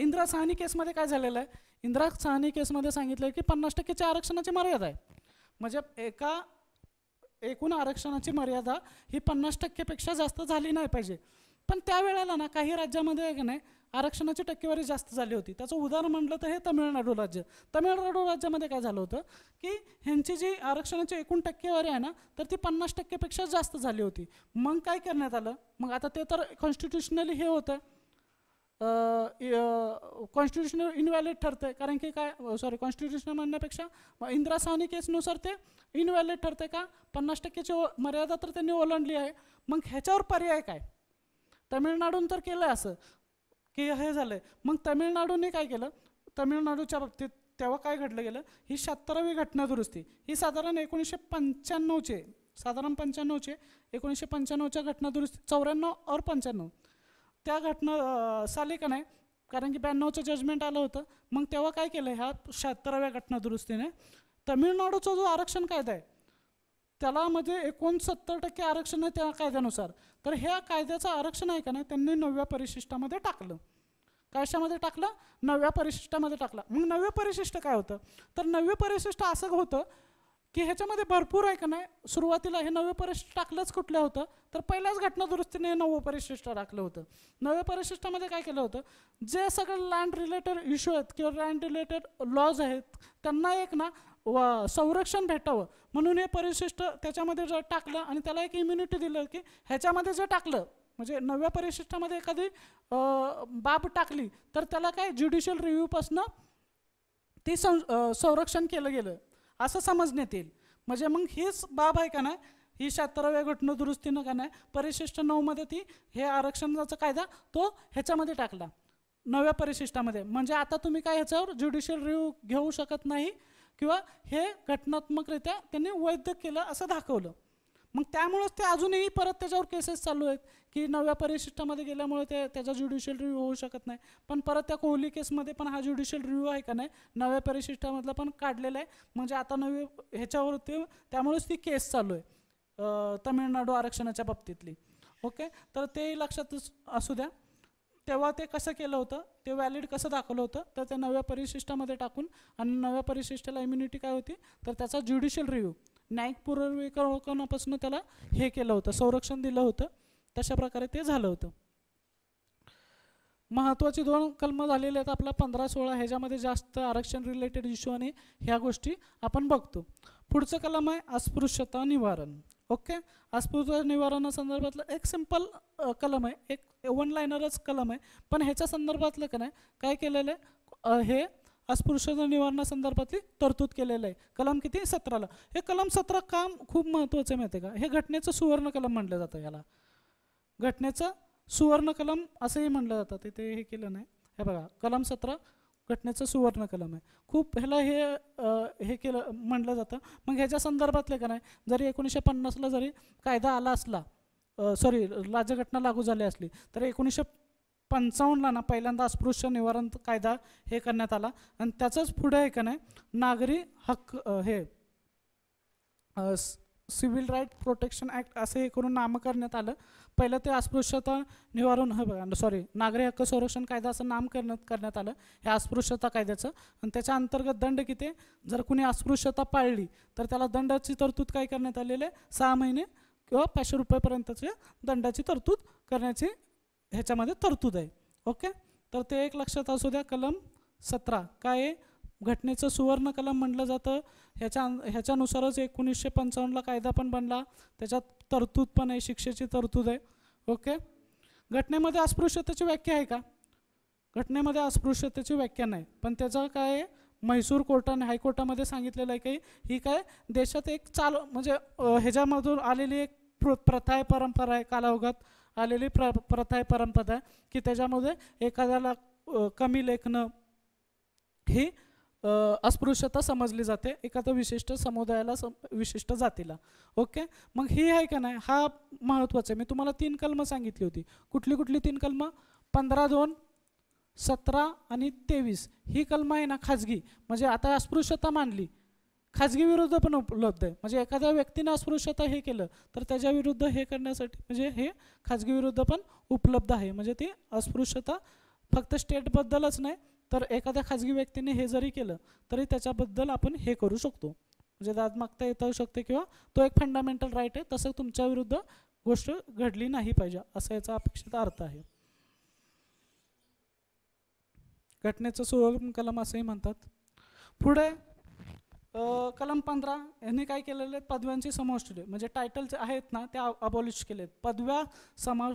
इंदिरा साहनी केसमध्ये काय झालेलं आहे इंदिरा साहनी केसमध्ये सांगितलं की पन्नास टक्केच्या आरक्षणाची मर्यादा आहे म्हणजे एका एकूण आरक्षणाची मर्यादा ही पन्नास टक्केपेक्षा जास्त झाली नाही पाहिजे पण त्यावेळेला ना काही राज्यामध्ये नाही आरक्षणाची टक्केवारी जास्त झाली होती त्याचं उदाहरण म्हटलं तर हे तमिळनाडू राज्य तमिळनाडू राज्यामध्ये काय झालं होतं की ह्यांची जी आरक्षणाची एकूण टक्केवारी आहे ना तर ती पन्नास टक्केपेक्षा जास्त झाली होती मग काय करण्यात आलं मग आता ते तर कॉन्स्टिट्युशनली हे होतं कॉन्स्टिट्युशनल इनव्हॅलिड ठरतं कारण की काय सॉरी कॉन्स्टिट्युशनल म्हणण्यापेक्षा इंदिरा साहनी केसनुसार ते इनव्हॅलिड ठरते का पन्नास टक्क्याची मर्यादा तर त्यांनी ओलांडली आहे मग ह्याच्यावर पर्याय काय तमिळनाडून तर केलं असं की हे झालं आहे मग तमिळनाडूने काय केलं तमिळनाडूच्या बाबतीत तेव्हा काय घडलं गेलं ही शहात्तरावी घटना दुरुस्ती ही साधारण एकोणीसशे पंच्याण्णवचे साधारण पंच्याण्णवचे एकोणीसशे पंच्याण्णवच्या घटना दुरुस्ती चौऱ्याण्णव और पंच्याण्णव त्या घटना साली का नाही कारण की ब्याण्णवचं जजमेंट आलं होतं मग तेव्हा काय केलं ह्या शहात्तराव्या घटना दुरुस्तीने तमिळनाडूचा जो आरक्षण कायदा आहे त्याला म्हणजे एकोणसत्तर टक्के आरक्षण आहे त्या कायद्यानुसार तर ह्या कायद्याचं आरक्षण आहे का नाही त्यांनी नव्या परिशिष्टामध्ये टाकलं कशामध्ये टाकलं नव्या परिशिष्टामध्ये टाकलं मग नवे परिशिष्ट काय होतं तर नव्य परिशिष्ट असं होतं की ह्याच्यामध्ये भरपूर आहे का नाही सुरुवातीला हे नवे परिशिष्ट टाकलंच कुठलं होतं तर पहिल्याच घटना दुरुस्तीने हे नवं परिशिष्ट टाकलं होतं नव्या परिशिष्टामध्ये काय केलं होतं जे सगळे लँड रिलेटेड इश्यू आहेत किंवा लँड रिलेटेड लॉज आहेत त्यांना एक ना व संरक्षण भेटावं म्हणून हे परिशिष्ट त्याच्यामध्ये जर टाकलं आणि त्याला एक इम्युनिटी दिलं की ह्याच्यामध्ये जर टाकलं म्हणजे नव्या परिशिष्टामध्ये एखादी बाब टाकली तर त्याला काय ज्युडिशियल रिव्ह्यूपासनं ती सं संरक्षण केलं गेलं असं समजण्यात येईल म्हणजे मग हीच बाब आहे का नाही ही शहात्तराव्या घटना दुरुस्तीनं का नाही परिशिष्ट नऊमध्ये ती हे आरक्षणाचा कायदा तो ह्याच्यामध्ये टाकला नव्या परिशिष्टामध्ये म्हणजे आता तुम्ही काय ह्याच्यावर ज्युडिशियल रिव्ह्यू घेऊ शकत नाही किंवा हे घटनात्मकरित्या त्यांनी वैध केलं असं दाखवलं मग त्यामुळेच ते अजूनही परत त्याच्यावर केसेस चालू आहेत की नव्या परिशिष्टामध्ये गेल्यामुळे ते त्याचा ज्युडिशियल रिव्ह्यू होऊ शकत नाही पण परत त्या कोहली केसमध्ये पण हा ज्युडिशियल रिव्ह्यू आहे का नाही नव्या परिशिष्टामधला पण काढलेला आहे म्हणजे आता नवी ह्याच्यावरती त्यामुळेच ती केस चालू आहे तमिळनाडू आरक्षणाच्या बाबतीतली ओके तर तेही लक्षातच असू द्या तेव्हा ते कसं केलं होतं ते व्हॅलिड कसं दाखवलं होतं तर ते नव्या परिशिष्टामध्ये टाकून आणि नव्या परिशिष्टाला इम्युनिटी काय होती तर त्याचा ज्युडिशियल रिव्ह्यू न्यायिक पुनर्विकरणापासून त्याला हे केलं होतं संरक्षण दिलं होतं तशा प्रकारे ते झालं होतं महत्त्वाचे दोन कलम झालेले आहेत आपला पंधरा सोळा ह्याच्यामध्ये जास्त आरक्षण रिलेटेड इश्यू आणि ह्या गोष्टी आपण बघतो पुढचं कलम आहे अस्पृश्यता निवारण ओके अस्पृश्य निवारणा संदर्भातलं एक सिंपल कलम आहे एक वन लाईनरच कलम आहे पण ह्याच्या संदर्भातलं का नाही काय केलेलं आहे हे अस्पृश्यता निवारणा संदर्भातली तरतूद केलेलं आहे कलम किती सतराला हे कलम सतरा काम खूप महत्त्वाचं माहिती का हे घटनेचं सुवर्ण कलम म्हटलं जातं याला घटनेचं सुवर्ण कलम असंही म्हटलं जातं तिथे हे केलं नाही हे बघा कलम सतरा घटनेचं सुवर्ण कलम आहे खूप ह्याला हे हे केलं म्हणलं जातं मग ह्याच्या संदर्भातले का नाही जरी एकोणीसशे पन्नासला जरी कायदा आला असला सॉरी राज्यघटना लागू झाली असली तर एकोणीसशे पंचावन्नला ना पहिल्यांदा अस्पृश्य निवारण कायदा हे करण्यात आला आणि त्याचंच पुढे आहे का नाही नागरी हक्क हे सिव्हिल राईट प्रोटेक्शन ॲक्ट असं हे करून नाम करण्यात आलं पहिलं ते अस्पृश्यता निवारण बघा सॉरी नागरी हक्क संरक्षण कायदा असं नाम करण्यात करण्यात आलं हे अस्पृश्यता कायद्याचं आणि त्याच्या अंतर्गत दंड किती जर कुणी अस्पृश्यता पाळली तर त्याला दंडाची तरतूद काय करण्यात आलेली आहे सहा महिने किंवा पाचशे रुपयेपर्यंतचे दंडाची तरतूद करण्याची ह्याच्यामध्ये तरतूद आहे ओके तर ते एक लक्षात असू द्या कलम सतरा काय आहे घटनेचं सुवर्ण कलम म्हटलं जातं ह्याच्या ह्याच्यानुसारच एकोणीसशे पंचावन्नला कायदा पण बनला त्याच्यात तरतूद पण आहे शिक्षेची तरतूद आहे ओके घटनेमध्ये अस्पृश्यतेची व्याख्या आहे का घटनेमध्ये अस्पृश्यतेची व्याख्या नाही पण त्याचं काय आहे म्हैसूर कोर्टाने हायकोर्टामध्ये सांगितलेलं आहे की ही काय देशात एक चालू म्हणजे ह्याच्यामधून आलेली एक प्र प्रथा आहे परंपरा आहे कालावघात आलेली प्र प्रथा आहे परंपरा आहे की त्याच्यामध्ये एखाद्याला कमी लेखणं ही अस्पृश्यता समजली जाते एखाद्या विशिष्ट समुदायाला सम विशिष्ट जातीला ओके मग हे आहे का नाही हा महत्वाचा आहे मी तुम्हाला तीन कलमं सांगितली होती कुठली कुठली तीन कलम पंधरा दोन सतरा आणि तेवीस ही कलम आहे ना खाजगी म्हणजे आता अस्पृश्यता मानली खाजगी विरुद्ध पण उपलब्ध आहे म्हणजे एखाद्या व्यक्तीने अस्पृश्यता हे केलं तर त्याच्या विरुद्ध हे करण्यासाठी म्हणजे हे खाजगी विरुद्ध पण उपलब्ध आहे म्हणजे ती अस्पृश्यता फक्त स्टेटबद्दलच नाही तर एखाद्या खाजगी व्यक्तीने हे जरी केलं तरी त्याच्याबद्दल आपण हे करू शकतो म्हणजे दाद मागता येऊ शकते किंवा तो एक फंडामेंटल राईट आहे तसं विरुद्ध गोष्ट घडली नाही पाहिजे असा याचा अपेक्षित अर्थ आहे घटनेचं सुवर्ण कलम असंही म्हणतात पुढे कलम पंधरा यांनी काय केलेलं आहे पदव्यांची समाविष्ट म्हणजे टायटल जे आहेत ना त्या अबॉलिश केलेत पदव्या समा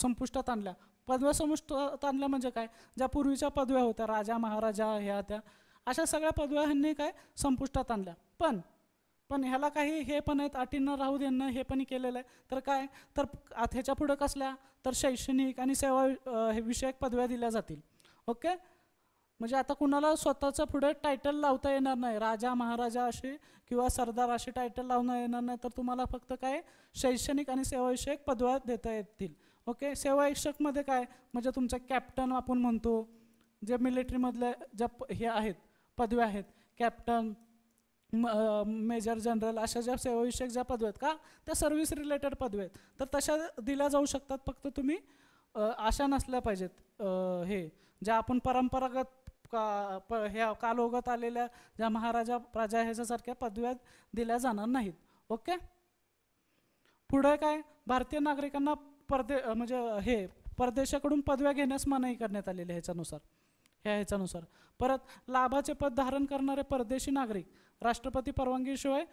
संपुष्टात आणल्या पदव्या समुष्ट आणल्या म्हणजे काय ज्या पूर्वीच्या पदव्या होत्या राजा महाराजा ह्या त्या अशा सगळ्या पदव्या ह्यांनी काय संपुष्टात आणल्या पण पण ह्याला काही हे पण आहेत अटींना राहू देणं हे पण केलेलं आहे तर काय तर ह्याच्या पुढं कसल्या तर शैक्षणिक आणि सेवा विषयक पदव्या दिल्या जातील ओके म्हणजे आता कुणाला स्वतःचं पुढे टायटल लावता येणार नाही राजा महाराजा असे किंवा सरदार अशी टायटल लावता येणार नाही तर तुम्हाला फक्त काय शैक्षणिक आणि सेवाविषयक पदव्या देता येतील ओके मध्ये काय म्हणजे तुमचा कॅप्टन आपण म्हणतो जे मिलिटरीमधल्या ज्या हे आहेत पदव्या आहेत कॅप्टन मेजर जनरल अशा ज्या सेवाविषयक ज्या पदव्या आहेत का त्या सर्व्हिस रिलेटेड पदव्या आहेत तर तशा दिल्या जाऊ शकतात फक्त तुम्ही आशा नसल्या पाहिजेत हे ज्या आपण परंपरागत का प ह्या कालोगत आलेल्या ज्या महाराजा राजा ह्याच्यासारख्या पदव्या दिल्या जाणार नाहीत ओके पुढे काय भारतीय नागरिकांना परदे म्हणजे हे परदेशाकडून पदव्या घेण्यास मनाई करण्यात आलेली ह्याच्यानुसार ह्या ह्याच्यानुसार परत लाभाचे पद धारण करणारे परदेशी नागरिक राष्ट्रपती परवानगीशिवाय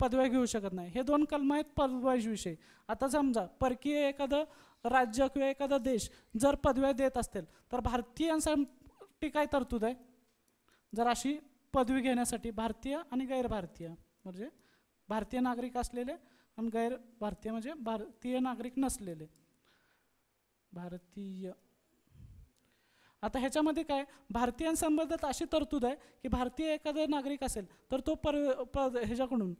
पदव्या घेऊ शकत नाही हे दोन कलम आहेत पदव्याविषयी आता समजा परकीय एखादं राज्य किंवा एखादा देश जर पदव्या देत असतील तर भारतीयांसाठी काय तरतूद आहे जर अशी पदवी घेण्यासाठी भारतीय आणि गैरभारतीय म्हणजे भारतीय नागरिक असलेले पण गैर भारतीय म्हणजे भारतीय नागरिक नसलेले भारतीय आता ह्याच्यामध्ये काय भारतीयांसंबंधात अशी तरतूद आहे की भारतीय एखादा नागरिक असेल तर तो पर ह्याच्याकडून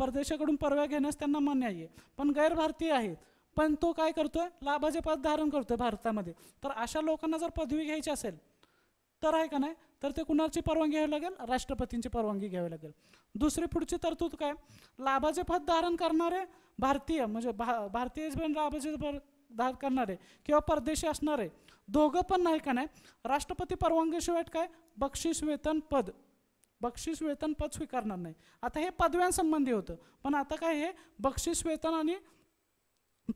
परदेशाकडून परव्या घेण्यास त्यांना मान्य आहे पण गैर भारतीय आहेत पण तो काय करतोय लाभाचे पद धारण करतोय भारतामध्ये तर अशा लोकांना जर पदवी घ्यायची असेल तर आहे का नाही तर ते कुणाची परवानगी घ्यावी लागेल राष्ट्रपतींची परवानगी घ्यावी लागेल दुसरी पुढची तरतूद काय लाभाचे पद धारण करणारे भारतीय म्हणजे भा भारतीय लाभाचे पद धारण करणारे किंवा परदेशी असणारे दोघं पण नाही का नाही राष्ट्रपती परवानगीशिवाय काय बक्षीस वेतन पद बक्षीस वेतन पद स्वीकारणार नाही आता हे पदव्यांसंबंधी होतं पण आता काय हे बक्षीस वेतन आणि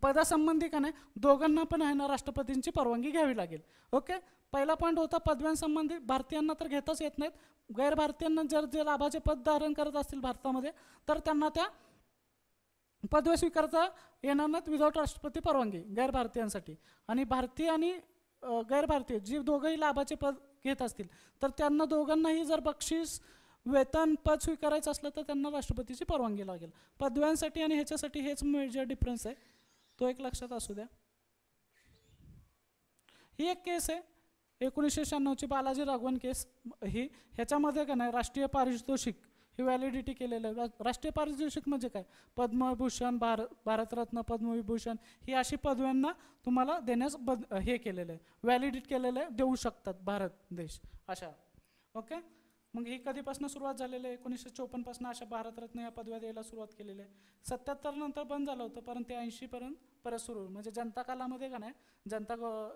पदासंबंधी का नाही दोघांना पण आहे ना राष्ट्रपतींची परवानगी घ्यावी लागेल ओके पहिला पॉईंट होता पदव्यांसंबंधी भारतीयांना तर घेताच येत नाहीत भारतीयांना जर जे लाभाचे पद धारण करत असतील भारतामध्ये तर त्यांना त्या पदव्या स्वीकारता येणार नाहीत विदाऊट राष्ट्रपती परवानगी भारतीयांसाठी आणि भारतीय आणि गैरभारतीय जी दोघंही लाभाचे पद घेत असतील तर त्यांना दोघांनाही जर बक्षीस वेतन पद स्वीकारायचं असलं तर त्यांना राष्ट्रपतीची परवानगी लागेल पदव्यांसाठी आणि ह्याच्यासाठी हेच मेजर डिफरन्स आहे तो एक लक्षात असू द्या ही एक केस आहे एकोणीसशे शहाण्णवची बालाजी राघवन केस ही ह्याच्यामध्ये का नाही राष्ट्रीय पारितोषिक ही व्हॅलिडिटी केलेलं आहे राष्ट्रीय पारितोषिक म्हणजे काय पद्मभूषण भार भारतरत्न पद्मविभूषण ही अशी पदव्यांना तुम्हाला देण्यास बद हे केलेलं आहे व्हॅलिडिट केलेलं आहे देऊ शकतात भारत देश अशा ओके मग ही कधीपासून सुरुवात झालेली आहे एकोणीसशे चोपन्नपासून अशा भारतरत्न या पदव्या द्यायला सुरुवात केलेली आहे सत्याहत्तर नंतर बंद झालं होतं परंतु ऐंशीपर्यंत परत सुरू म्हणजे जनता कालामध्ये का नाही जनता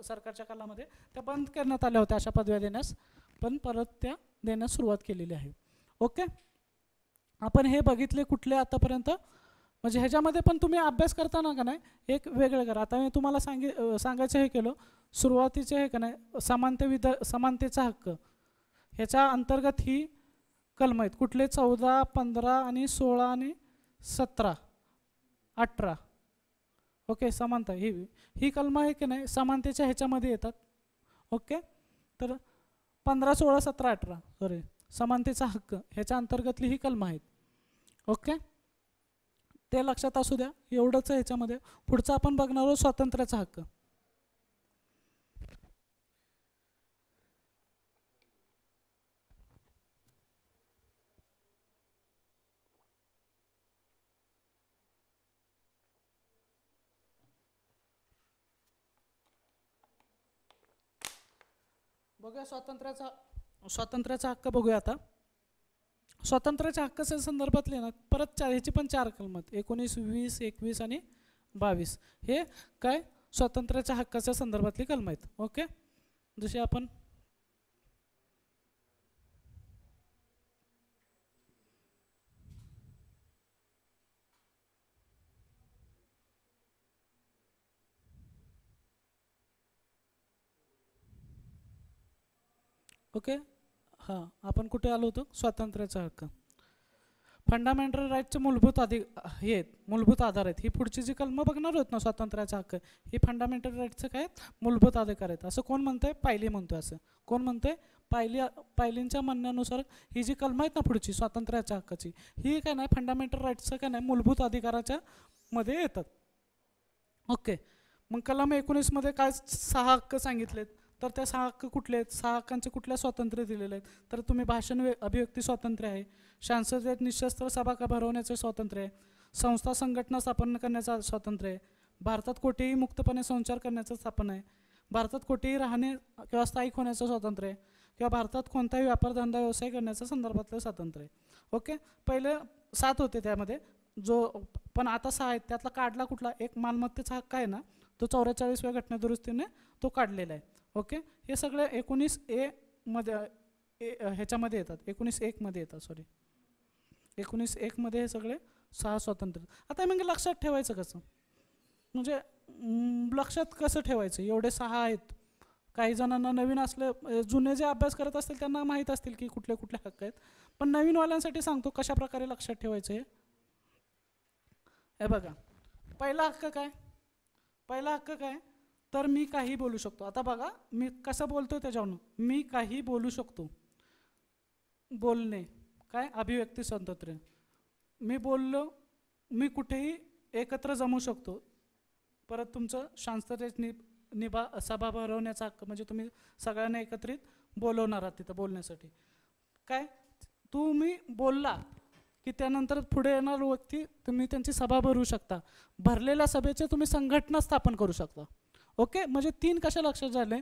सरकारच्या कालामध्ये त्या बंद करण्यात आल्या होत्या अशा पदव्या देण्यास पण परत त्या देण्यास सुरुवात केलेली आहे ओके आपण हे बघितले कुठले आतापर्यंत म्हणजे ह्याच्यामध्ये पण तुम्ही अभ्यास करताना का नाही एक वेगळं करा आता मी तुम्हाला सांगे सांगायचं हे केलं सुरुवातीचे हे का नाही विद समानतेचा हक्क ह्याच्या अंतर्गत ही कलम आहेत कुठले चौदा पंधरा आणि सोळा आणि सतरा अठरा ओके समानता ही ही कलम आहे की नाही समानतेच्या ह्याच्यामध्ये येतात ओके तर पंधरा सोळा सतरा अठरा सॉरी समानतेचा हक्क ह्याच्या अंतर्गतली ही कलम आहेत ओके ते लक्षात असू द्या एवढंच ह्याच्यामध्ये पुढचं आपण बघणार आहोत स्वातंत्र्याचा हक्क बघूया स्वातंत्र्याचा स्वातंत्र्याचा हक्क बघूया आता स्वातंत्र्याच्या हक्काच्या संदर्भातले ना परत चार ह्याची पण चार कलमत एकोणीस वीस एकवीस आणि बावीस हे काय स्वातंत्र्याच्या हक्काच्या संदर्भातली कलम आहेत ओके जसे आपण ओके हां आपण कुठे आलो होतो स्वातंत्र्याचा हक्क फंडामेंटल राईटचे मूलभूत अधि हे आहेत मूलभूत आधार आहेत ही पुढची जी कलमं बघणार होत ना स्वातंत्र्याचा हक्क ही फंडामेंटल राईटचं काय आहेत मूलभूत अधिकार आहेत असं कोण म्हणतं आहे पायली म्हणतो असं कोण म्हणतं आहे पायली पायलींच्या म्हणण्यानुसार ही जी कलमं आहेत ना पुढची स्वातंत्र्याच्या हक्काची ही काय नाही फंडामेंटल राईटचं काय नाही मूलभूत अधिकाराच्या मध्ये येतात ओके मग कलम एकोणीसमध्ये काय सहा हक्क सांगितलेत तर त्या सहा हक्क कुठले आहेत सहा कुठल्या स्वातंत्र्य दिलेले आहेत तर तुम्ही भाषण वे अभिव्यक्ती स्वातंत्र्य आहे सांसदेत निशस्त्र सभा का भरवण्याचे स्वातंत्र्य आहे संस्था संघटना स्थापन करण्याचं स्वातंत्र्य आहे भारतात कोठेही मुक्तपणे संचार करण्याचं स्थापन आहे भारतात कोठेही राहणे किंवा स्थायिक होण्याचं स्वातंत्र्य आहे किंवा भारतात कोणताही व्यापार धंदा व्यवसाय करण्याच्या संदर्भातलं स्वातंत्र्य आहे ओके पहिले सात होते त्यामध्ये जो पण आता सहा आहेत त्यातला काढला कुठला एक मालमत्तेचा हक्क आहे ना तो चौवेचाळीसव्या घटनादुरुस्तीने तो काढलेला आहे ओके हे सगळं एकोणीस ए मध्ये ए ह्याच्यामध्ये येतात एकोणीस एकमध्ये येतात सॉरी एकोणीस एकमध्ये हे सगळे सहा स्वातंत्र्य आता म्हणजे लक्षात ठेवायचं कसं म्हणजे लक्षात कसं ठेवायचं एवढे सहा आहेत काही जणांना नवीन असले जुने जे अभ्यास करत असतील त्यांना माहीत असतील की कुठले कुठले हक्क आहेत पण नवीनवाल्यांसाठी सांगतो कशा प्रकारे लक्षात ठेवायचं हे बघा पहिला हक्क काय पहिला हक्क काय तर मी काही बोलू शकतो आता बघा मी कसं बोलतो त्याच्यावरून मी काही बोलू शकतो बोलणे काय अभिव्यक्ती स्वातंत्र्य मी बोललो मी कुठेही एकत्र जमू शकतो परत तुमचं शांतते नि निभा सभा भरवण्याचा हक्क म्हणजे तुम्ही सगळ्यांना एकत्रित बोलवणार आहात तिथं बोलण्यासाठी काय तुम्ही बोलला की त्यानंतर पुढे येणार व्यक्ती तुम्ही त्यांची सभा भरू शकता भरलेल्या सभेचे तुम्ही संघटना स्थापन करू शकता ओके म्हणजे तीन कशा लक्षात झाले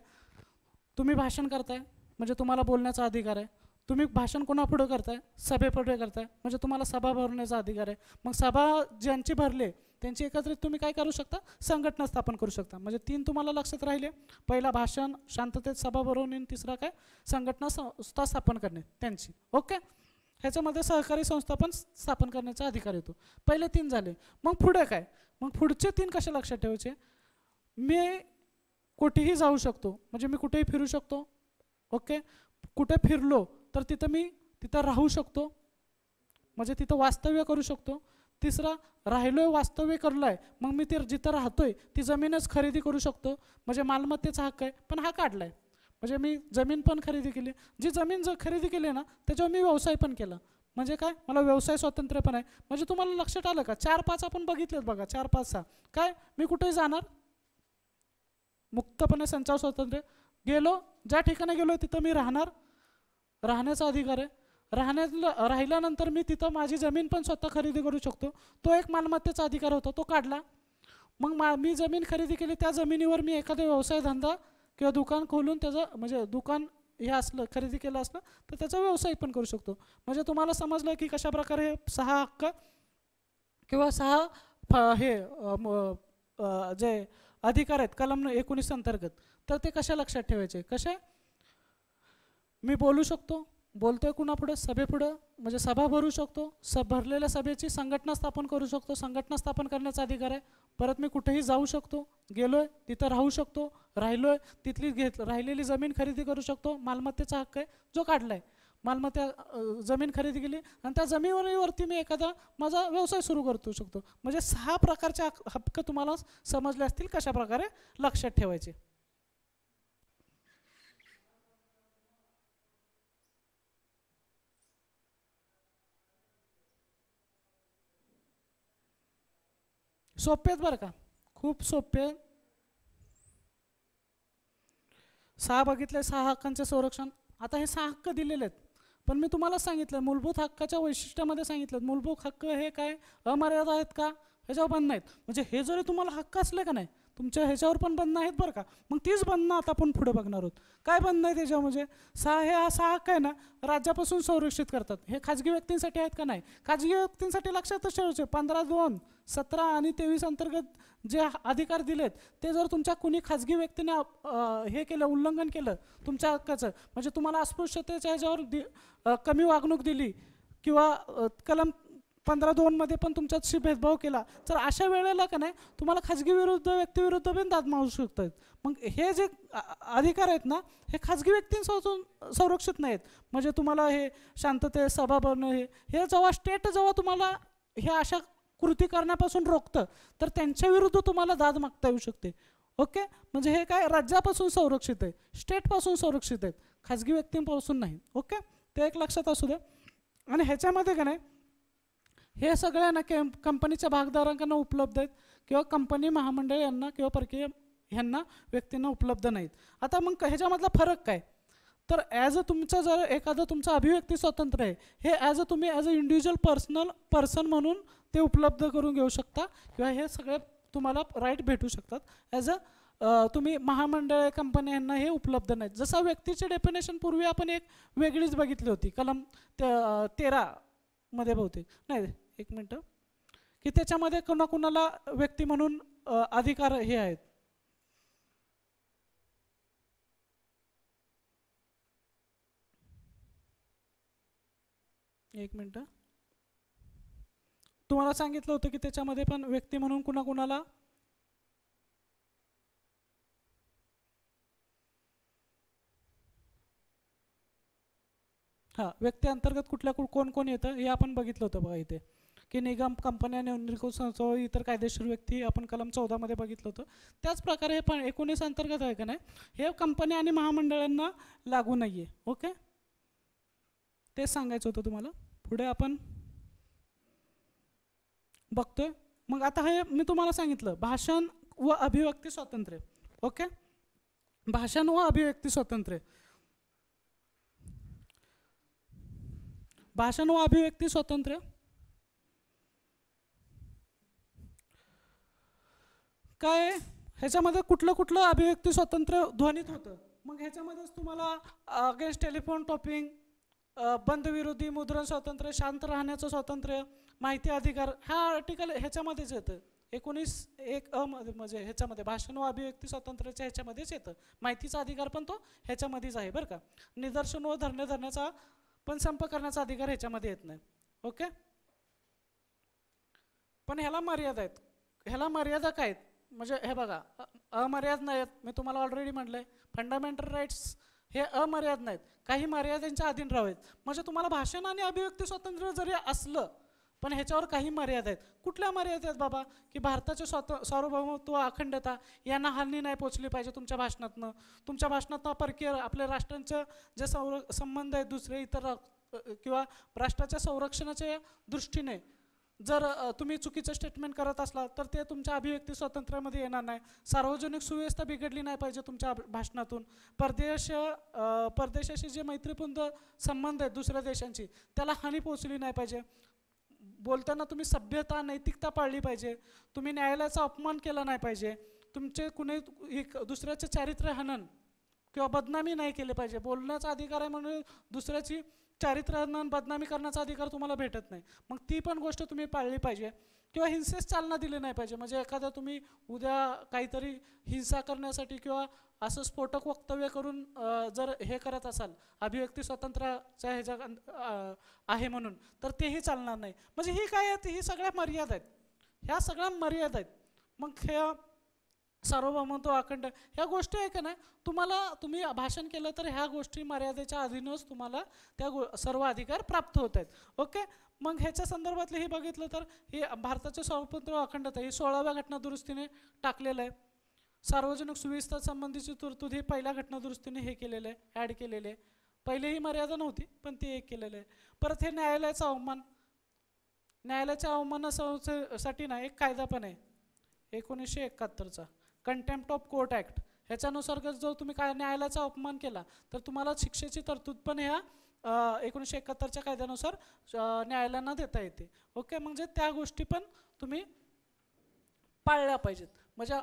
तुम्ही भाषण करताय म्हणजे तुम्हाला बोलण्याचा अधिकार आहे तुम्ही भाषण कोणापुढे करताय सभेपुढे करताय म्हणजे तुम्हाला सभा भरण्याचा अधिकार आहे मग सभा ज्यांची भरले त्यांची एकत्रित तुम्ही काय करू शकता संघटना स्थापन करू शकता म्हणजे तीन तुम्हाला लक्षात राहिले पहिला भाषण शांततेत सभा भरवणे तिसरा काय संघटना संस्था स्थापन करणे त्यांची ओके ह्याच्यामध्ये सहकारी संस्थापन स्थापन करण्याचा अधिकार येतो पहिले तीन झाले मग पुढे काय मग पुढचे तीन कसे लक्षात ठेवायचे मी कुठेही जाऊ शकतो म्हणजे मी कुठेही फिरू शकतो ओके कुठे फिरलो तर तिथं मी तिथं राहू शकतो म्हणजे तिथं वास्तव्य करू शकतो तिसरा राहिलोय वास्तव्य करलं आहे मग मी ते जिथं राहतोय ती जमीनच खरेदी करू शकतो म्हणजे मालमत्तेचा हक्क आहे पण हा काढला आहे म्हणजे मी जमीन पण खरेदी केली जी जमीन जर खरेदी केली ना त्याच्यावर मी व्यवसाय पण केला म्हणजे काय मला व्यवसाय स्वातंत्र्य पण आहे म्हणजे तुम्हाला लक्षात आलं का चार पाच आपण बघितलेत बघा चार पाच सहा काय मी कुठेही जाणार मुक्तपणे संचार स्वातंत्र्य गेलो ज्या ठिकाणी गेलो तिथं मी राहणार राहण्याचा अधिकार आहे राहण्यात राहिल्यानंतर मी तिथं माझी जमीन पण स्वतः खरेदी करू शकतो तो एक मालमत्तेचा अधिकार होता तो काढला मग मा मी जमीन खरेदी केली त्या जमिनीवर मी एखादा व्यवसाय धंदा किंवा दुकान खोलून त्याचं म्हणजे दुकान हे असलं खरेदी केलं असलं तर त्याचा व्यवसाय पण करू शकतो म्हणजे तुम्हाला समजलं की कशाप्रकारे हे सहा हक्क किंवा सहा हे जे अधिकार आहेत कलम एकोणीस अंतर्गत तर ते कशा लक्षात ठेवायचे कसे मी बोलू शकतो बोलतोय कुणापुढं सभेपुढं म्हणजे सभा भरू शकतो स भरलेल्या सभेची संघटना स्थापन करू शकतो संघटना स्थापन करण्याचा अधिकार आहे परत मी कुठेही जाऊ शकतो गेलोय तिथं राहू शकतो राहिलोय तिथली घेत राहिलेली जमीन खरेदी करू शकतो मालमत्तेचा हक्क आहे जो काढला मालमत्ता जमीन खरेदी केली आणि त्या जमिनीवरती मी एखादा माझा व्यवसाय सुरू करू शकतो म्हणजे सहा प्रकारचे हक्क तुम्हाला समजले असतील कशा प्रकारे लक्षात ठेवायचे सोपे बरं का खूप सोपे सहा बघितले सहा हक्कांचे संरक्षण आता हे सहा हक्क दिलेले आहेत पण मी तुम्हाला सांगितलं मूलभूत हक्काच्या वैशिष्ट्यामध्ये सांगितलं मूलभूत हक्क हे काय अमर्यादा आहेत का ह्याच्यावर बंद नाहीत म्हणजे हे जरी तुम्हाला हक्क असले का नाही तुमच्या ह्याच्यावर पण बंधनं आहेत बरं का मग तीच बंधनं आता आपण पुढे बघणार आहोत काय बंधनं आहे त्याच्यामध्ये म्हणजे सहा हे हा सहा काय ना राज्यापासून संरक्षित करतात हे खाजगी व्यक्तींसाठी आहेत का नाही खाजगी व्यक्तींसाठी लक्षातच ठेवायचे पंधरा दोन सतरा आणि तेवीस अंतर्गत जे अधिकार दिलेत ते जर तुमच्या कुणी खाजगी व्यक्तीने हे केलं उल्लंघन केलं तुमच्या हक्काचं म्हणजे तुम्हाला अस्पृश्यतेच्या ह्याच्यावर दि कमी वागणूक दिली किंवा कलम पंधरा दोनमध्ये पण तुमच्याशी भेदभाव केला तर अशा वेळेला का नाही तुम्हाला खाजगी विरुद्ध व्यक्तीविरुद्ध पण दाद मारू शकत आहेत मग हे जे अधिकार आहेत ना हे खाजगी व्यक्तींपासून संरक्षित नाहीत म्हणजे तुम्हाला हे शांतते सभा हे हे जेव्हा स्टेट जेव्हा तुम्हाला हे अशा कृती करण्यापासून रोखतं तर त्यांच्या विरुद्ध तुम्हाला दाद मागता येऊ शकते ओके म्हणजे हे काय राज्यापासून संरक्षित आहे स्टेटपासून संरक्षित आहेत खाजगी व्यक्तींपासून नाही ओके ते एक लक्षात असू द्या आणि ह्याच्यामध्ये का नाही हे सगळ्यांना के कंपनीच्या भागधारकांना उपलब्ध आहेत किंवा कंपनी महामंडळ यांना किंवा परकीय ह्यांना व्यक्तींना उपलब्ध नाहीत आता मग ह्याच्यामधला फरक काय तर ॲज अ तुमचं जर एखादं तुमचं अभिव्यक्ती स्वतंत्र आहे हे ॲज अ तुम्ही as a individual personal person म्हणून ते उपलब्ध करून घेऊ शकता किंवा हे सगळे तुम्हाला राईट भेटू शकतात ॲज अ तुम्ही महामंडळ कंपन्या यांना हे उपलब्ध नाहीत जसा व्यक्तीचे डेफिनेशन पूर्वी आपण एक वेगळीच बघितली होती कलम ते तेरामध्ये बहुतेक नाही एक मिनटं की त्याच्यामध्ये कोणाला व्यक्ती म्हणून अधिकार हे आहेत एक मिनिट तुम्हाला सांगितलं होतं की त्याच्यामध्ये पण व्यक्ती म्हणून कुणाकुणाला हा व्यक्ती अंतर्गत कुठल्या कोण कोण येतं हे आपण बघितलं होतं बघा इथे की निगम कंपन्या निवडणूक इतर कायदेशीर व्यक्ती आपण कलम चौदामध्ये बघितलं होतं त्याचप्रकारे हे पण एकोणीस अंतर्गत आहे का नाही हे कंपन्या आणि महामंडळांना लागू नाही आहे ओके तेच सांगायचं होतं तुम्हाला पुढे आपण बघतोय मग आता हे मी तुम्हाला सांगितलं भाषण व अभिव्यक्ती स्वातंत्र्य ओके भाषण व अभिव्यक्ती स्वातंत्र्य भाषण व अभिव्यक्ती स्वातंत्र्य काय ह्याच्यामध्ये कुठलं कुठलं अभिव्यक्ती स्वातंत्र्य ध्वनीत होतं मग ह्याच्यामध्येच तुम्हाला अगेन्स्ट टेलिफोन टॉपिंग बंदविरोधी मुद्रण स्वातंत्र्य शांत राहण्याचं स्वातंत्र्य माहिती अधिकार हा आर्टिकल ह्याच्यामध्येच येतं एकोणीस एक अ म्हणजे ह्याच्यामध्ये भाषण व अभिव्यक्ती स्वातंत्र्याच्या ह्याच्यामध्येच येतं माहितीचा अधिकार पण तो ह्याच्यामध्येच आहे बरं का निदर्शन व धरणे धरण्याचा पण संप करण्याचा अधिकार ह्याच्यामध्ये येत नाही ओके पण ह्याला मर्यादा आहेत ह्याला मर्यादा काय आहेत म्हणजे हे बघा अमर्याद नाहीत मी तुम्हाला ऑलरेडी म्हटलंय फंडामेंटल राईट्स हे अमर्याद नाहीत काही मर्यादांच्या अधीन राहावेत म्हणजे तुम्हाला भाषण आणि अभिव्यक्ती स्वातंत्र्य जरी असलं पण ह्याच्यावर काही मर्यादा आहेत कुठल्या मर्यादा आहेत बाबा की भारताचे स्वात सार्वभौमत्व अखंडता यांना हानी नाही पोचली पाहिजे तुमच्या भाषणातनं तुमच्या भाषणातनं परकीय आपल्या राष्ट्रांचं जे संर संबंध आहेत दुसरे इतर किंवा राष्ट्राच्या संरक्षणाच्या दृष्टीने जर तुम्ही चुकीचं स्टेटमेंट करत असला तर ते तुमच्या अभिव्यक्ती स्वातंत्र्यामध्ये येणार नाही सार्वजनिक सुव्यवस्था बिघडली नाही पाहिजे तुमच्या भाषणातून परदेश परदेशाशी जे मैत्रीपूर्ण संबंध आहेत दुसऱ्या देशांची त्याला हानी पोचली नाही पाहिजे बोलताना तुम्ही सभ्यता नैतिकता पाळली पाहिजे तुम्ही न्यायालयाचा अपमान केला नाही पाहिजे तुमचे कुणी एक दुसऱ्याचे चारित्र्य हनन किंवा बदनामी नाही केले पाहिजे बोलण्याचा अधिकार आहे म्हणून दुसऱ्याची चारित्र बदनामी करण्याचा अधिकार तुम्हाला भेटत नाही मग ती पण गोष्ट तुम्ही पाळली पाहिजे किंवा हिंसेस चालना दिली नाही पाहिजे म्हणजे एखादा तुम्ही उद्या काहीतरी हिंसा करण्यासाठी किंवा असं स्फोटक वक्तव्य करून जर हे करत असाल अभिव्यक्ती स्वातंत्र्याच्या ह्याच्या आहे म्हणून तर तेही चालणार नाही म्हणजे ही काय आहेत ही सगळ्या मर्यादा आहेत ह्या सगळ्या मर्यादा आहेत मग ह्या सार्वभौमत्व अखंड ह्या गोष्टी आहे का नाही तुम्हाला तुम्ही भाषण केलं तर ह्या गोष्टी मर्यादेच्या अधीनच तुम्हाला त्या गो सर्व अधिकार प्राप्त होत आहेत ओके मग ह्याच्या संदर्भातले हे बघितलं तर हे भारताचे स्वातंत्र्य अखंडता ही सोळाव्या घटनादुरुस्तीने टाकलेलं आहे सार्वजनिक सुविस्ता संबंधीची तरतूद पहिल्या घटनादुरुस्तीने हे केलेलं आहे ॲड केलेले आहे पहिले ही मर्यादा नव्हती पण ती एक केलेलं आहे परत हे न्यायालयाचं अवमान न्यायालयाच्या अवमानासाठी ना एक कायदा पण आहे एकोणीसशे एकाहत्तरचा कंटेम्प्ट ऑफ कोर्ट ॲक्ट ह्याच्यानुसार जर तुम्ही काय न्यायालयाचा अपमान केला तर तुम्हाला शिक्षेची तरतूद पण ह्या एकोणीसशे एकाहत्तरच्या कायद्यानुसार न्यायालयांना देता येते ओके म्हणजे त्या गोष्टी पण तुम्ही पाळल्या पाहिजेत म्हणजे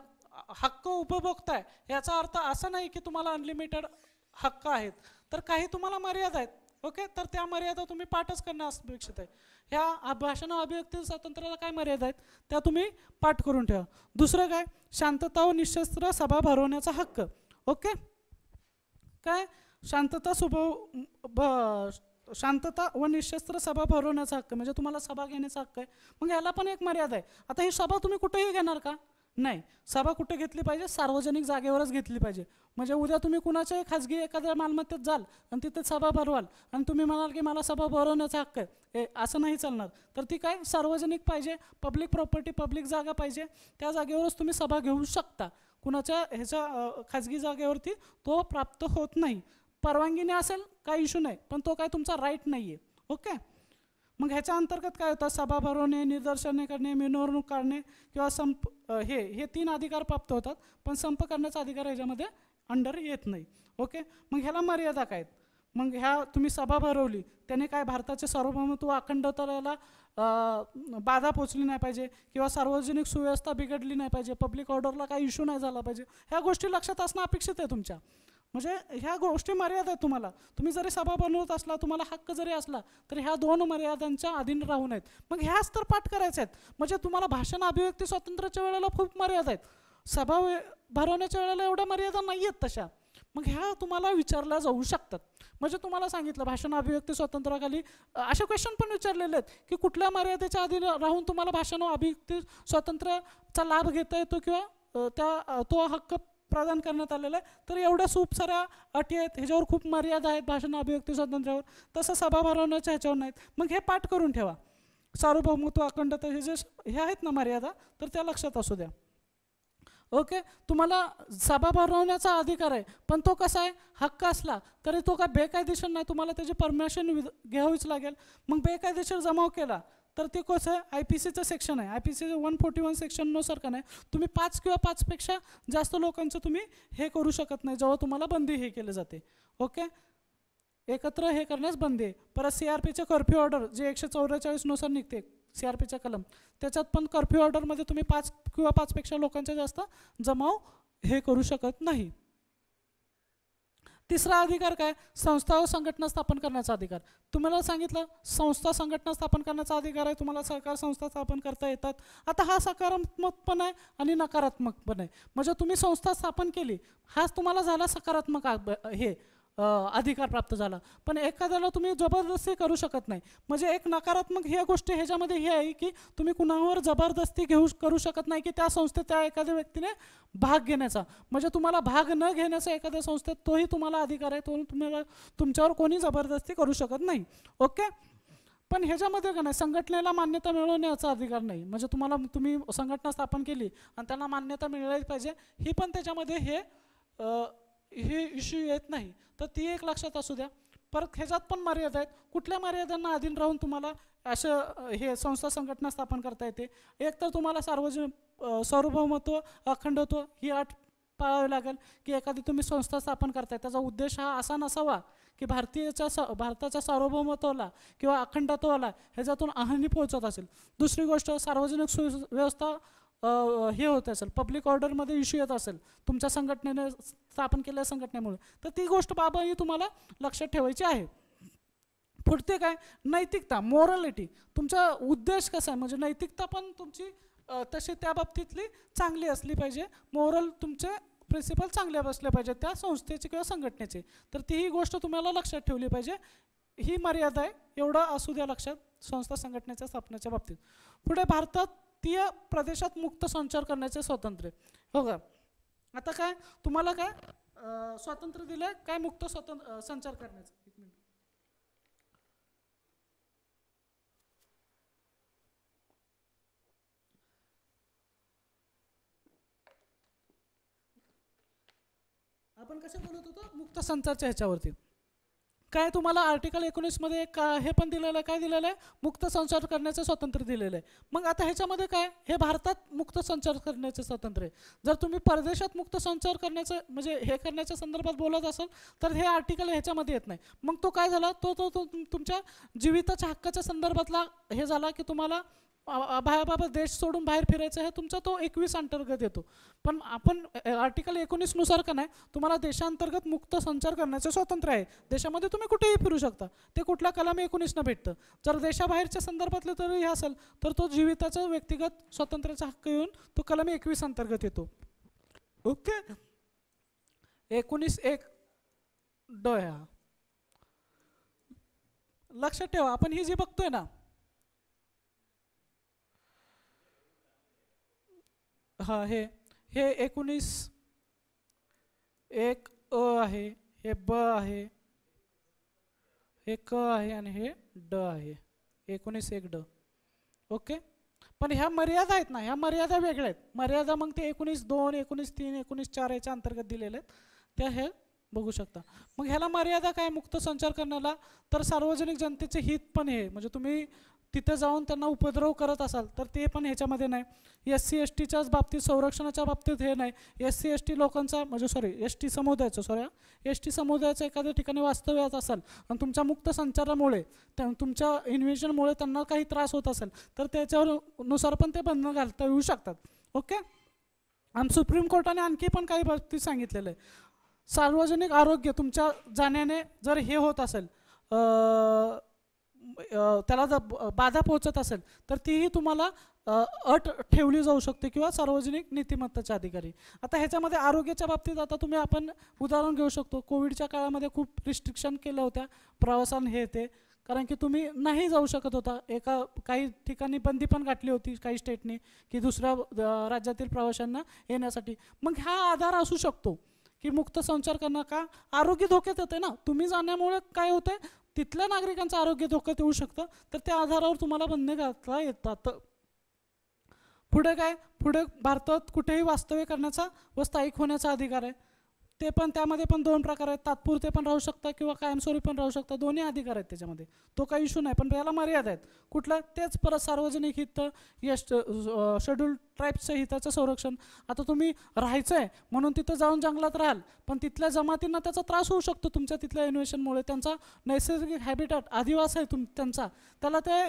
हक्क उपभोगताय याचा अर्थ असा नाही की तुम्हाला अनलिमिटेड हक्क आहेत तर काही तुम्हाला मर्यादा आहेत ओके तर त्या मर्यादा तुम्ही पाठच करणं अपेक्षित आहे ह्या भाषण अभिव्यक्ती स्वातंत्र्याला काय मर्यादा आहेत त्या तुम्ही पाठ करून ठेवा दुसरं काय शांतता व निशस्त्र सभा भरवण्याचा हक्क ओके काय शांतता स्वभाव शांतता व निशस्त्र सभा भरवण्याचा हक्क म्हणजे तुम्हाला सभा घेण्याचा हक्क आहे मग याला पण एक मर्यादा आहे आता ही सभा तुम्ही कुठेही घेणार का नाही सभा कुठे घेतली पाहिजे सार्वजनिक जागेवरच घेतली पाहिजे म्हणजे उद्या तुम्ही कुणाच्याही खाजगी एखाद्या मालमत्तेत जाल आणि तिथे सभा भरवाल आणि तुम्ही म्हणाल की मला सभा भरवण्याचा हक्क आहे असं नाही चालणार तर ती काय सार्वजनिक पाहिजे पब्लिक प्रॉपर्टी पब्लिक जागा पाहिजे त्या जागेवरच तुम्ही सभा घेऊ शकता कुणाच्या ह्याच्या खाजगी जागेवरती तो प्राप्त होत नाही परवानगीने असेल काही इशू नाही पण तो काय तुमचा राईट नाही आहे ओके मग ह्याच्या अंतर्गत काय होतं सभा भरवणे निदर्शने करणे मिरवणूक करणे किंवा संप हे हे तीन अधिकार प्राप्त होतात पण संप करण्याचा अधिकार ह्याच्यामध्ये अंडर येत नाही ओके मग ह्याला मर्यादा काय मग ह्या तुम्ही सभा भरवली त्याने काय भारताचे सार्वभौमत्व अखंडतेला बाधा पोचली नाही पाहिजे किंवा सार्वजनिक सुव्यवस्था बिघडली नाही पाहिजे पब्लिक ऑर्डरला काही इश्यू नाही झाला पाहिजे ह्या गोष्टी लक्षात असणं अपेक्षित आहे तुमच्या म्हणजे ह्या गोष्टी मर्यादा आहेत तुम्हाला तुम्ही जरी सभा बनवत असला तुम्हाला हक्क जरी असला तर ह्या दोन मर्यादांच्या अधीन राहून आहेत मग ह्याच तर पाठ करायचे आहेत म्हणजे तुम्हाला भाषण अभिव्यक्ती स्वातंत्र्याच्या वेळेला खूप मर्यादा आहेत सभा भरवण्याच्या वेळेला एवढ्या मर्यादा नाही आहेत तशा मग ह्या तुम्हाला विचारल्या जाऊ शकतात म्हणजे तुम्हाला सांगितलं भाषण अभिव्यक्ती स्वातंत्र्याखाली असे क्वेश्चन पण विचारलेले आहेत की कुठल्या मर्यादेच्या आधी राहून तुम्हाला भाषण अभिव्यक्ती स्वातंत्र्याचा लाभ घेता येतो किंवा त्या तो हक्क प्रदान करण्यात आलेलं आहे तर एवढ्या खूप साऱ्या अटी आहेत ह्याच्यावर खूप मर्यादा आहेत भाषण अभिव्यक्ती स्वातंत्र्यावर तसं सभा भरवण्याच्या ह्याच्यावर नाहीत मग हे पाठ करून ठेवा सार्वभौमत्व अखंडता हे जे हे आहेत ना मर्यादा तर त्या लक्षात असू द्या ओके तुम्हाला सभा भरवण्याचा अधिकार आहे पण तो कसा आहे हक्क असला तरी तो काय बेकायदेशीर नाही तुम्हाला त्याची परमिशन घ्यावीच लागेल मग बेकायदेशीर जमाव केला तर ते कसं आय पी सीचं सेक्शन आहे आय पी सीचं वन फोर्टी वन सेक्शन नुसार का नाही तुम्ही पाच किंवा पाचपेक्षा जास्त लोकांचं तुम्ही हे करू शकत नाही जेव्हा तुम्हाला बंदी हे केले जाते ओके एकत्र हे करण्यास बंदी आहे परत सी आर पीचे कर्फ्यू ऑर्डर जे एकशे चौवेचाळीसनुसार निघते सी आर पीचा कलम त्याच्यात पण कर्फ्यू ऑर्डरमध्ये तुम्ही पाच किंवा पाचपेक्षा लोकांचा जास्त जमाव हे करू शकत नाही तिसरा अधिकार काय संस्था व संघटना स्थापन करण्याचा अधिकार तुम्हाला सांगितलं संस्था संघटना स्थापन करण्याचा अधिकार आहे तुम्हाला सहकार संस्था स्थापन करता येतात आता हा सकारात्मक पण आहे आणि नकारात्मक पण आहे म्हणजे तुम्ही संस्था स्थापन केली हाच तुम्हाला झाला सकारात्मक हे अधिकार प्राप्त झाला पण एखाद्याला तुम्ही जबरदस्ती करू शकत नाही म्हणजे एक नकारात्मक ह्या गोष्टी ह्याच्यामध्ये हे आहे की तुम्ही कुणावर जबरदस्ती घेऊ करू शकत नाही की त्या संस्थेत त्या एखाद्या व्यक्तीने भाग घेण्याचा म्हणजे तुम्हाला भाग न घेण्याचा एखाद्या संस्थेत तोही तुम्हाला अधिकार आहे तो तुम्हाला तुमच्यावर कोणी जबरदस्ती करू शकत नाही ओके पण ह्याच्यामध्ये का नाही संघटनेला मान्यता मिळवण्याचा अधिकार नाही म्हणजे तुम्हाला तुम्ही संघटना स्थापन केली आणि त्यांना मान्यता मिळाली पाहिजे ही पण त्याच्यामध्ये हे हे इश्यू येत नाही तर ती एक लक्षात असू द्या परत ह्याच्यात पण मर्यादा आहेत कुठल्या मर्यादांना अधीन राहून तुम्हाला असं हे संस्था संघटना स्थापन करता येते एक तर तुम्हाला सार्वजनिक सार्वभौमत्व अखंडत्व ही अट पाळावी लागेल की एखादी तुम्ही संस्था स्थापन करताय त्याचा उद्देश हा असा नसावा की भारतीयच्या स भारताच्या सार्वभौमत्वाला किंवा अखंडत्वाला ह्याच्यातून आहानी पोहोचत असेल दुसरी गोष्ट सार्वजनिक सुव्यवस्था हे होत असेल पब्लिक ऑर्डरमध्ये इश्यू येत असेल तुमच्या संघटनेने स्थापन केलेल्या संघटनेमुळे तर ती गोष्ट बाबा ही तुम्हाला लक्षात ठेवायची आहे पुढते काय नैतिकता मॉरॅलिटी तुमचा उद्देश कसा आहे म्हणजे नैतिकता पण तुमची तशी त्या बाबतीतली चांगली असली पाहिजे मॉरल तुमचे प्रिन्सिपल चांगले असले पाहिजे त्या संस्थेचे किंवा संघटनेचे तर तीही गोष्ट तुम्हाला लक्षात ठेवली पाहिजे ही मर्यादा आहे एवढं असू द्या लक्षात संस्था संघटनेच्या स्थापनेच्या बाबतीत पुढे भारतात ती प्रदेशात मुक्त संचार करण्याचे स्वातंत्र्य हो का आता काय तुम्हाला काय स्वातंत्र्य दिलंय काय मुक्त स्वतंत्र संचार करण्याचं एक मिनिट आपण कसं बोलत होतो मुक्त संचारच्या ह्याच्यावरती काय तुम्हाला आर्टिकल एकोणीसमध्ये का हे पण दिलेलं आहे काय दिलेलं आहे मुक्त संचार करण्याचं स्वातंत्र्य दिलेलं आहे मग आता ह्याच्यामध्ये काय हे भारतात मुक्त संचार करण्याचं स्वातंत्र्य आहे जर तुम्ही परदेशात मुक्त संचार करण्याचं म्हणजे हे करण्याच्या संदर्भात बोलत असाल तर हे आर्टिकल ह्याच्यामध्ये येत नाही मग तो काय झाला तो तो तुमच्या जीविताच्या हक्काच्या संदर्भातला हे झाला की तुम्हाला बाबा देश सोडून बाहेर फिरायचं आहे तुमचा तो एकवीस अंतर्गत येतो पण आपण आर्टिकल एकोणीसनुसार का नाही तुम्हाला देशांतर्गत मुक्त संचार करण्याचं स्वातंत्र्य आहे देशामध्ये तुम्ही कुठेही फिरू शकता ते कुठला कलम एकोणीसनं भेटतं जर देशाबाहेरच्या संदर्भातलं तरी हे असेल तर तो जीविताचा व्यक्तिगत स्वातंत्र्याचा हक्क येऊन तो कलम एकवीस अंतर्गत येतो ओके एकोणीस एक डोया लक्षात ठेवा आपण ही जी बघतोय ना हा हे हे एकोणीस एक अ आहे हे ब आहे हे क आहे आणि हे ड आहे एकोणीस एक ड ओके पण ह्या मर्यादा आहेत ना ह्या मर्यादा वेगळ्या आहेत मर्यादा मग ते एकोणीस दोन एकोणीस तीन एकोणीस चार याच्या अंतर्गत दिलेल्या आहेत त्या हे बघू शकता मग ह्याला मर्यादा काय मुक्त संचार करण्याला तर सार्वजनिक जनतेचे हित पण हे म्हणजे तुम्ही तिथे जाऊन त्यांना उपद्रव करत असाल तर ते पण ह्याच्यामध्ये नाही एस सी एस टीच्याच बाबतीत संरक्षणाच्या बाबतीत हे नाही एस सी एस टी लोकांचा म्हणजे सॉरी एस टी समुदायाचं सॉरी एस टी समुदायाचं एखाद्या ठिकाणी वास्तव्यात असाल आणि तुमच्या मुक्त संचारामुळे तुमच्या इन्व्हेशनमुळे त्यांना काही त्रास होत असेल तर त्याच्यावर नुसार पण ते बंधनं घालता येऊ शकतात ओके आणि सुप्रीम कोर्टाने आणखी पण काही बाबतीत सांगितलेलं आहे सार्वजनिक आरोग्य तुमच्या जाण्याने जर हे होत असेल त्याला जर बाधा पोहोचत असेल तर तीही तुम्हाला अट ठेवली जाऊ शकते किंवा सार्वजनिक नीतिमत्ताच्या अधिकारी आता ह्याच्यामध्ये आरोग्याच्या बाबतीत आता तुम्ही आपण उदाहरण घेऊ शकतो कोविडच्या काळामध्ये खूप रिस्ट्रिक्शन केलं होत्या प्रवासान हे ते कारण की तुम्ही नाही जाऊ शकत होता एका काही ठिकाणी बंदी पण गाठली होती काही स्टेटने की दुसऱ्या राज्यातील प्रवाशांना येण्यासाठी मग हा आधार असू शकतो की मुक्त संचार करणं का आरोग्य धोक्यात येते ना तुम्ही जाण्यामुळे काय होतंय तिथल्या नागरिकांचं आरोग्य धोक्यात येऊ शकतं तर त्या आधारावर तुम्हाला बंधने घातला येतात पुढे काय पुढे भारतात कुठेही वास्तव्य करण्याचा व स्थायिक होण्याचा अधिकार आहे ते पण त्यामध्ये पण दोन प्रकार आहेत तात्पुरते पण राहू शकतात किंवा कायमस्वरूपी पण राहू शकतात दोन्ही अधिकार आहेत त्याच्यामध्ये तो काही इशू नाही पण त्याला मर्यादा आहेत कुठला तेच परत सार्वजनिक हित या शेड्यूल ट्राईबचं हिताचं संरक्षण आता तुम्ही राहायचं आहे म्हणून तिथं जाऊन जंगलात राहाल पण तिथल्या जमातींना त्याचा त्रास होऊ शकतो तुमच्या तिथल्या इन्व्हेशनमुळे त्यांचा नैसर्गिक हॅबिटॅट आदिवास आहे तुम त्यांचा त्याला ते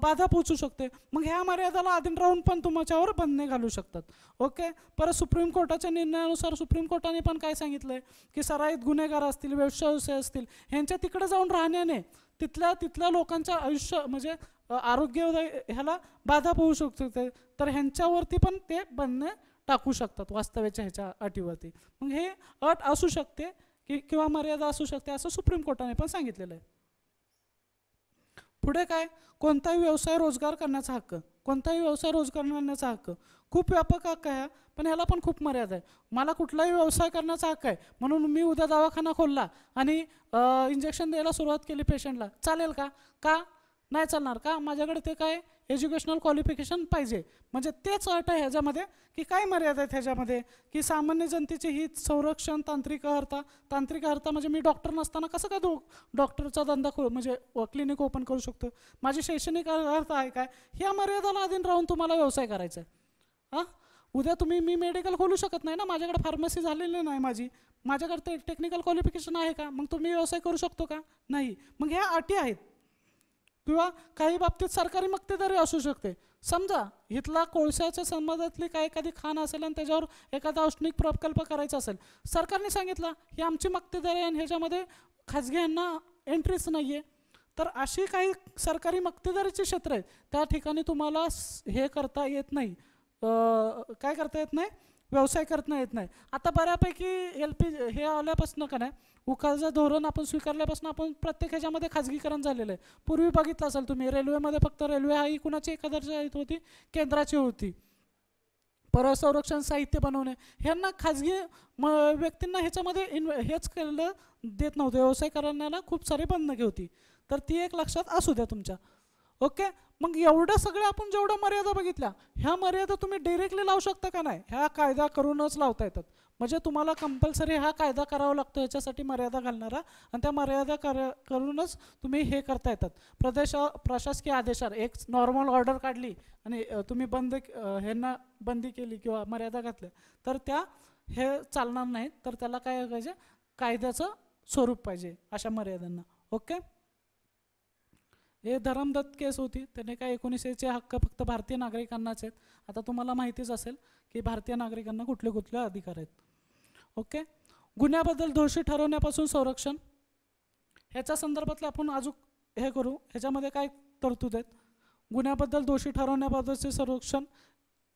बाधा पोचू शकते मग ह्या मर्यादाला अधीन राहून पण तुमच्यावर बंधने घालू शकतात ओके परत सुप्रीम कोर्टाच्या निर्णयानुसार सुप्रीम कोर्टाने पण काय सांगितलं की सराईत गुन्हेगार असतील व्यवसाय असतील ह्यांच्या तिकडे जाऊन राहण्याने तिथल्या तिथल्या लोकांच्या आयुष्य म्हणजे आरोग्य ह्याला बाधा पोहू शकते तर ह्यांच्यावरती पण ते बंधने टाकू शकतात वास्तव्याच्या ह्याच्या अटीवरती मग हे अट असू शकते की किंवा मर्यादा असू शकते असं सुप्रीम कोर्टाने पण सांगितलेलं आहे पुढे काय कोणताही व्यवसाय रोजगार करण्याचा हक्क कोणताही व्यवसाय रोजगार करण्याचा हक्क खूप व्यापक हक्क आहे पण ह्याला पण खूप मर्यादा आहे मला कुठलाही व्यवसाय करण्याचा हक्क आहे म्हणून मी उद्या दवाखाना खोलला आणि इंजेक्शन द्यायला सुरुवात केली पेशंटला चालेल का का नाही चालणार का माझ्याकडे ते काय एज्युकेशनल क्वालिफिकेशन पाहिजे म्हणजे तेच अट आहे ह्याच्यामध्ये की काय मर्यादा आहेत ह्याच्यामध्ये की सामान्य जनतेचे ही संरक्षण तांत्रिक अर्था तांत्रिक अर्था म्हणजे मी डॉक्टर नसताना कसं काय डॉक्टरचा धंदा खो म्हणजे क्लिनिक ओपन करू शकतो माझी शैक्षणिक अर्थ आहे काय ह्या मर्यादाला अधीन राहून तुम्हाला व्यवसाय करायचा आहे हां उद्या तुम्ही मी मेडिकल खोलू शकत नाही ना माझ्याकडे फार्मसी झालेली नाही माझी माझ्याकडे टेक्निकल क्वालिफिकेशन आहे का मग तुम्ही व्यवसाय करू शकतो का नाही मग ह्या अटी आहेत किंवा काही बाबतीत सरकारी मक्तेदारी असू शकते समजा इथला कोळशाच्या समाजातली काय एखादी खाण असेल आणि त्याच्यावर एखादा औष्णिक प्रकल्प करायचा असेल सरकारने सांगितलं ही आमची मक्तेदारी आणि ह्याच्यामध्ये खाजगी यांना एंट्रीच नाही आहे तर अशी काही सरकारी मक्तेदारीची क्षेत्र आहेत त्या ठिकाणी तुम्हाला हे करता येत नाही काय करता येत नाही व्यवसाय करता येत नाही आता बऱ्यापैकी एल पी हे आल्यापासून का नाही उकाचं धोरण आपण स्वीकारल्यापासून आपण प्रत्येक ह्याच्यामध्ये खाजगीकरण झालेलं आहे पूर्वी बघितलं असाल तुम्ही रेल्वेमध्ये फक्त रेल्वे हा कुणाची एखाद्याची होती केंद्राची होती संरक्षण साहित्य बनवणे ह्यांना खाजगी म व्यक्तींना ह्याच्यामध्ये इन्व्हे हेच केलं देत नव्हतं व्यवसाय करण्याला खूप सारे बंधके होती तर ती एक लक्षात असू द्या तुमच्या ओके मग एवढं सगळं आपण जेवढं मर्यादा बघितल्या ह्या मर्यादा तुम्ही डिरेक्टली लावू शकता का नाही ह्या कायदा करूनच लावता येतात म्हणजे तुम्हाला कंपल्सरी हा कायदा करावा लागतो याच्यासाठी मर्यादा घालणारा आणि त्या मर्यादा कर करूनच तुम्ही हे करता येतात प्रदेश प्रशासकीय आदेशावर एक नॉर्मल ऑर्डर काढली आणि तुम्ही बंद ह्यांना बंदी केली किंवा मर्यादा घातल्या तर त्या हे चालणार नाहीत तर त्याला काय पाहिजे कायद्याचं स्वरूप पाहिजे अशा मर्यादांना ओके हे धरमदत्त केस होती त्याने काय एकोणीसशेचे हक्क फक्त भारतीय नागरिकांनाच आहेत आता तुम्हाला माहितीच असेल की भारतीय नागरिकांना कुठले कुठले अधिकार आहेत ओके गुन्ह्याबद्दल दोषी ठरवण्यापासून संरक्षण ह्याच्या संदर्भातले आपण अजून हे करू ह्याच्यामध्ये काय तरतूद आहेत गुन्ह्याबद्दल दोषी ठरवण्याबद्दलचे संरक्षण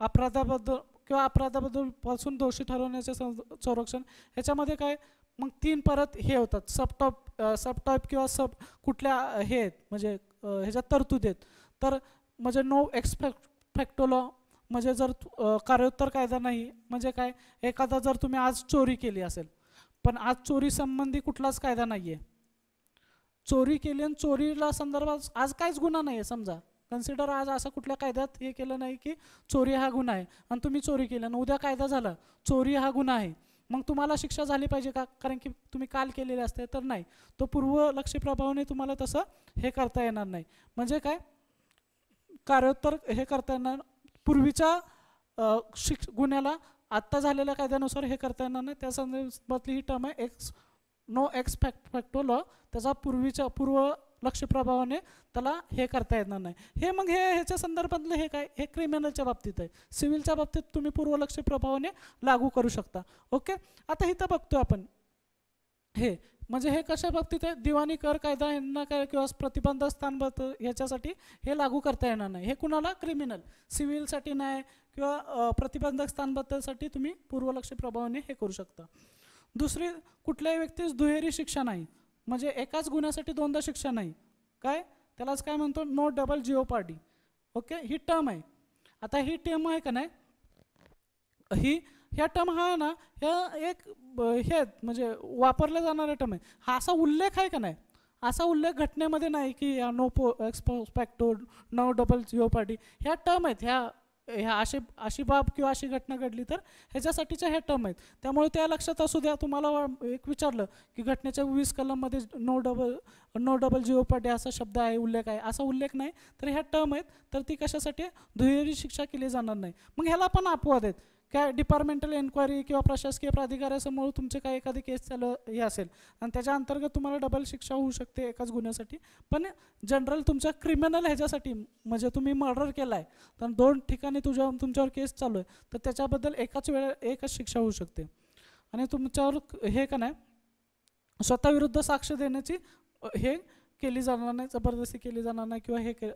अपराधाबद्दल किंवा अपराधाबद्दल पासून दोषी ठरवण्याचे संरक्षण ह्याच्यामध्ये काय मग तीन परत हे होतात सबटॉप सबटॉप किंवा सब कुठल्या हे आहेत म्हणजे ह्याच्यात तरतूद आहेत तर म्हणजे नो एक्सपेक्ट फॅक्टोलॉ म्हणजे जर कार्योत्तर कायदा नाही म्हणजे काय एखादा जर तुम्ही आज चोरी केली असेल पण आज चोरी संबंधी कुठलाच कायदा नाही आहे चोरी केली आणि चोरीला संदर्भात आज काहीच गुन्हा नाही आहे समजा कन्सिडर आज असं कुठल्या कायद्यात हे केलं नाही की चोरी हा गुन्हा आहे आणि तुम्ही चोरी केली आणि उद्या कायदा झाला चोरी हा गुन्हा आहे मग तुम्हाला शिक्षा झाली पाहिजे का कारण की तुम्ही काल केलेले असते तर नाही तो लक्ष्य प्रभावाने तुम्हाला तसं हे करता येणार नाही म्हणजे काय कार्योत्तर हे करता येणार पूर्वीच्या शिक्ष गुन्ह्याला आत्ता झालेल्या कायद्यानुसार हे करता येणार नाही त्या संदर्भातली ही टर्म आहे ex no ex fact facto law त्याचा पूर्वीच्या पूर्व प्रभावाने त्याला हे करता येणार नाही हे मग हे ह्याच्या संदर्भातलं हे काय हे क्रिमिनलच्या बाबतीत आहे सिव्हिलच्या बाबतीत तुम्ही पूर्वलक्ष प्रभावाने लागू करू शकता ओके आता इथं बघतो आपण हे म्हणजे हे कशा बाबतीत आहे दिवाणी कर कायदा यांना काय किंवा प्रतिबंध स्थान ह्याच्यासाठी हे लागू करता येणार नाही हे कुणाला क्रिमिनल सिव्हिलसाठी नाही किंवा प्रतिबंधक स्थानबद्दलसाठी तुम्ही पूर्वलक्षी प्रभावाने हे करू शकता दुसरी कुठल्याही व्यक्तीस दुहेरी शिक्षा नाही म्हणजे एकाच गुन्ह्यासाठी दोनदा शिक्षा नाही काय त्यालाच काय म्हणतो no double jeopardy okay ही टर्म आहे आता ही टर्म आहे का नाही ही ह्या टर्म हा ना ह्या एक हे म्हणजे वापरल्या जाणारा टर्म आहे हा असा उल्लेख आहे का नाही असा उल्लेख घटनेमध्ये नाही की नो पो ex post facto no double jeopardy ह्या टर्म आहेत ह्या ह्या अशी अशी बाब किंवा अशी घटना घडली तर ह्याच्यासाठीच्या ह्या टर्म आहेत त्यामुळे त्या लक्षात असू द्या तुम्हाला एक विचारलं की घटनेच्या वीस कलममध्ये no double no double jeopardy असा शब्द आहे उल्लेख आहे असा उल्लेख नाही तर ह्या टर्म आहेत तर ती कशासाठी दुहेरी शिक्षा केली जाणार नाही मग ह्याला पण अपवाद आहेत काय डिपार्टमेंटल एन्क्वायरी किंवा प्रशासकीय प्राधिकाऱ्यासमोर तुमचे काय एखादी केस चालू हे असेल आणि त्याच्या अंतर्गत तुम्हाला डबल शिक्षा होऊ शकते एकाच गुन्ह्यासाठी पण जनरल तुमच्या क्रिमिनल ह्याच्यासाठी म्हणजे तुम्ही मर्डर केला आहे तर दोन ठिकाणी तुझ्या तुमच्यावर केस चालू आहे तर त्याच्याबद्दल एकाच वेळ एकच शिक्षा होऊ शकते आणि तुमच्यावर हे का नाही स्वतःविरुद्ध साक्ष देण्याची हे केली जाणार नाही जबरदस्ती केली जाणार नाही किंवा हे के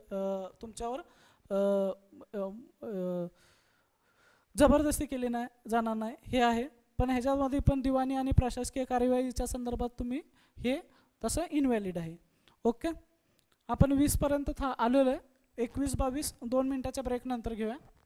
तुमच्यावर जबरदस्ती केली नाही जाणार नाही हे आहे पण ह्याच्यामध्ये पण दिवाणी आणि प्रशासकीय कार्यवाहीच्या संदर्भात तुम्ही हे तसं इनव्हॅलिड आहे ओके आपण वीसपर्यंत था आलेलो आहे एकवीस बावीस दोन मिनटाच्या नंतर घेऊया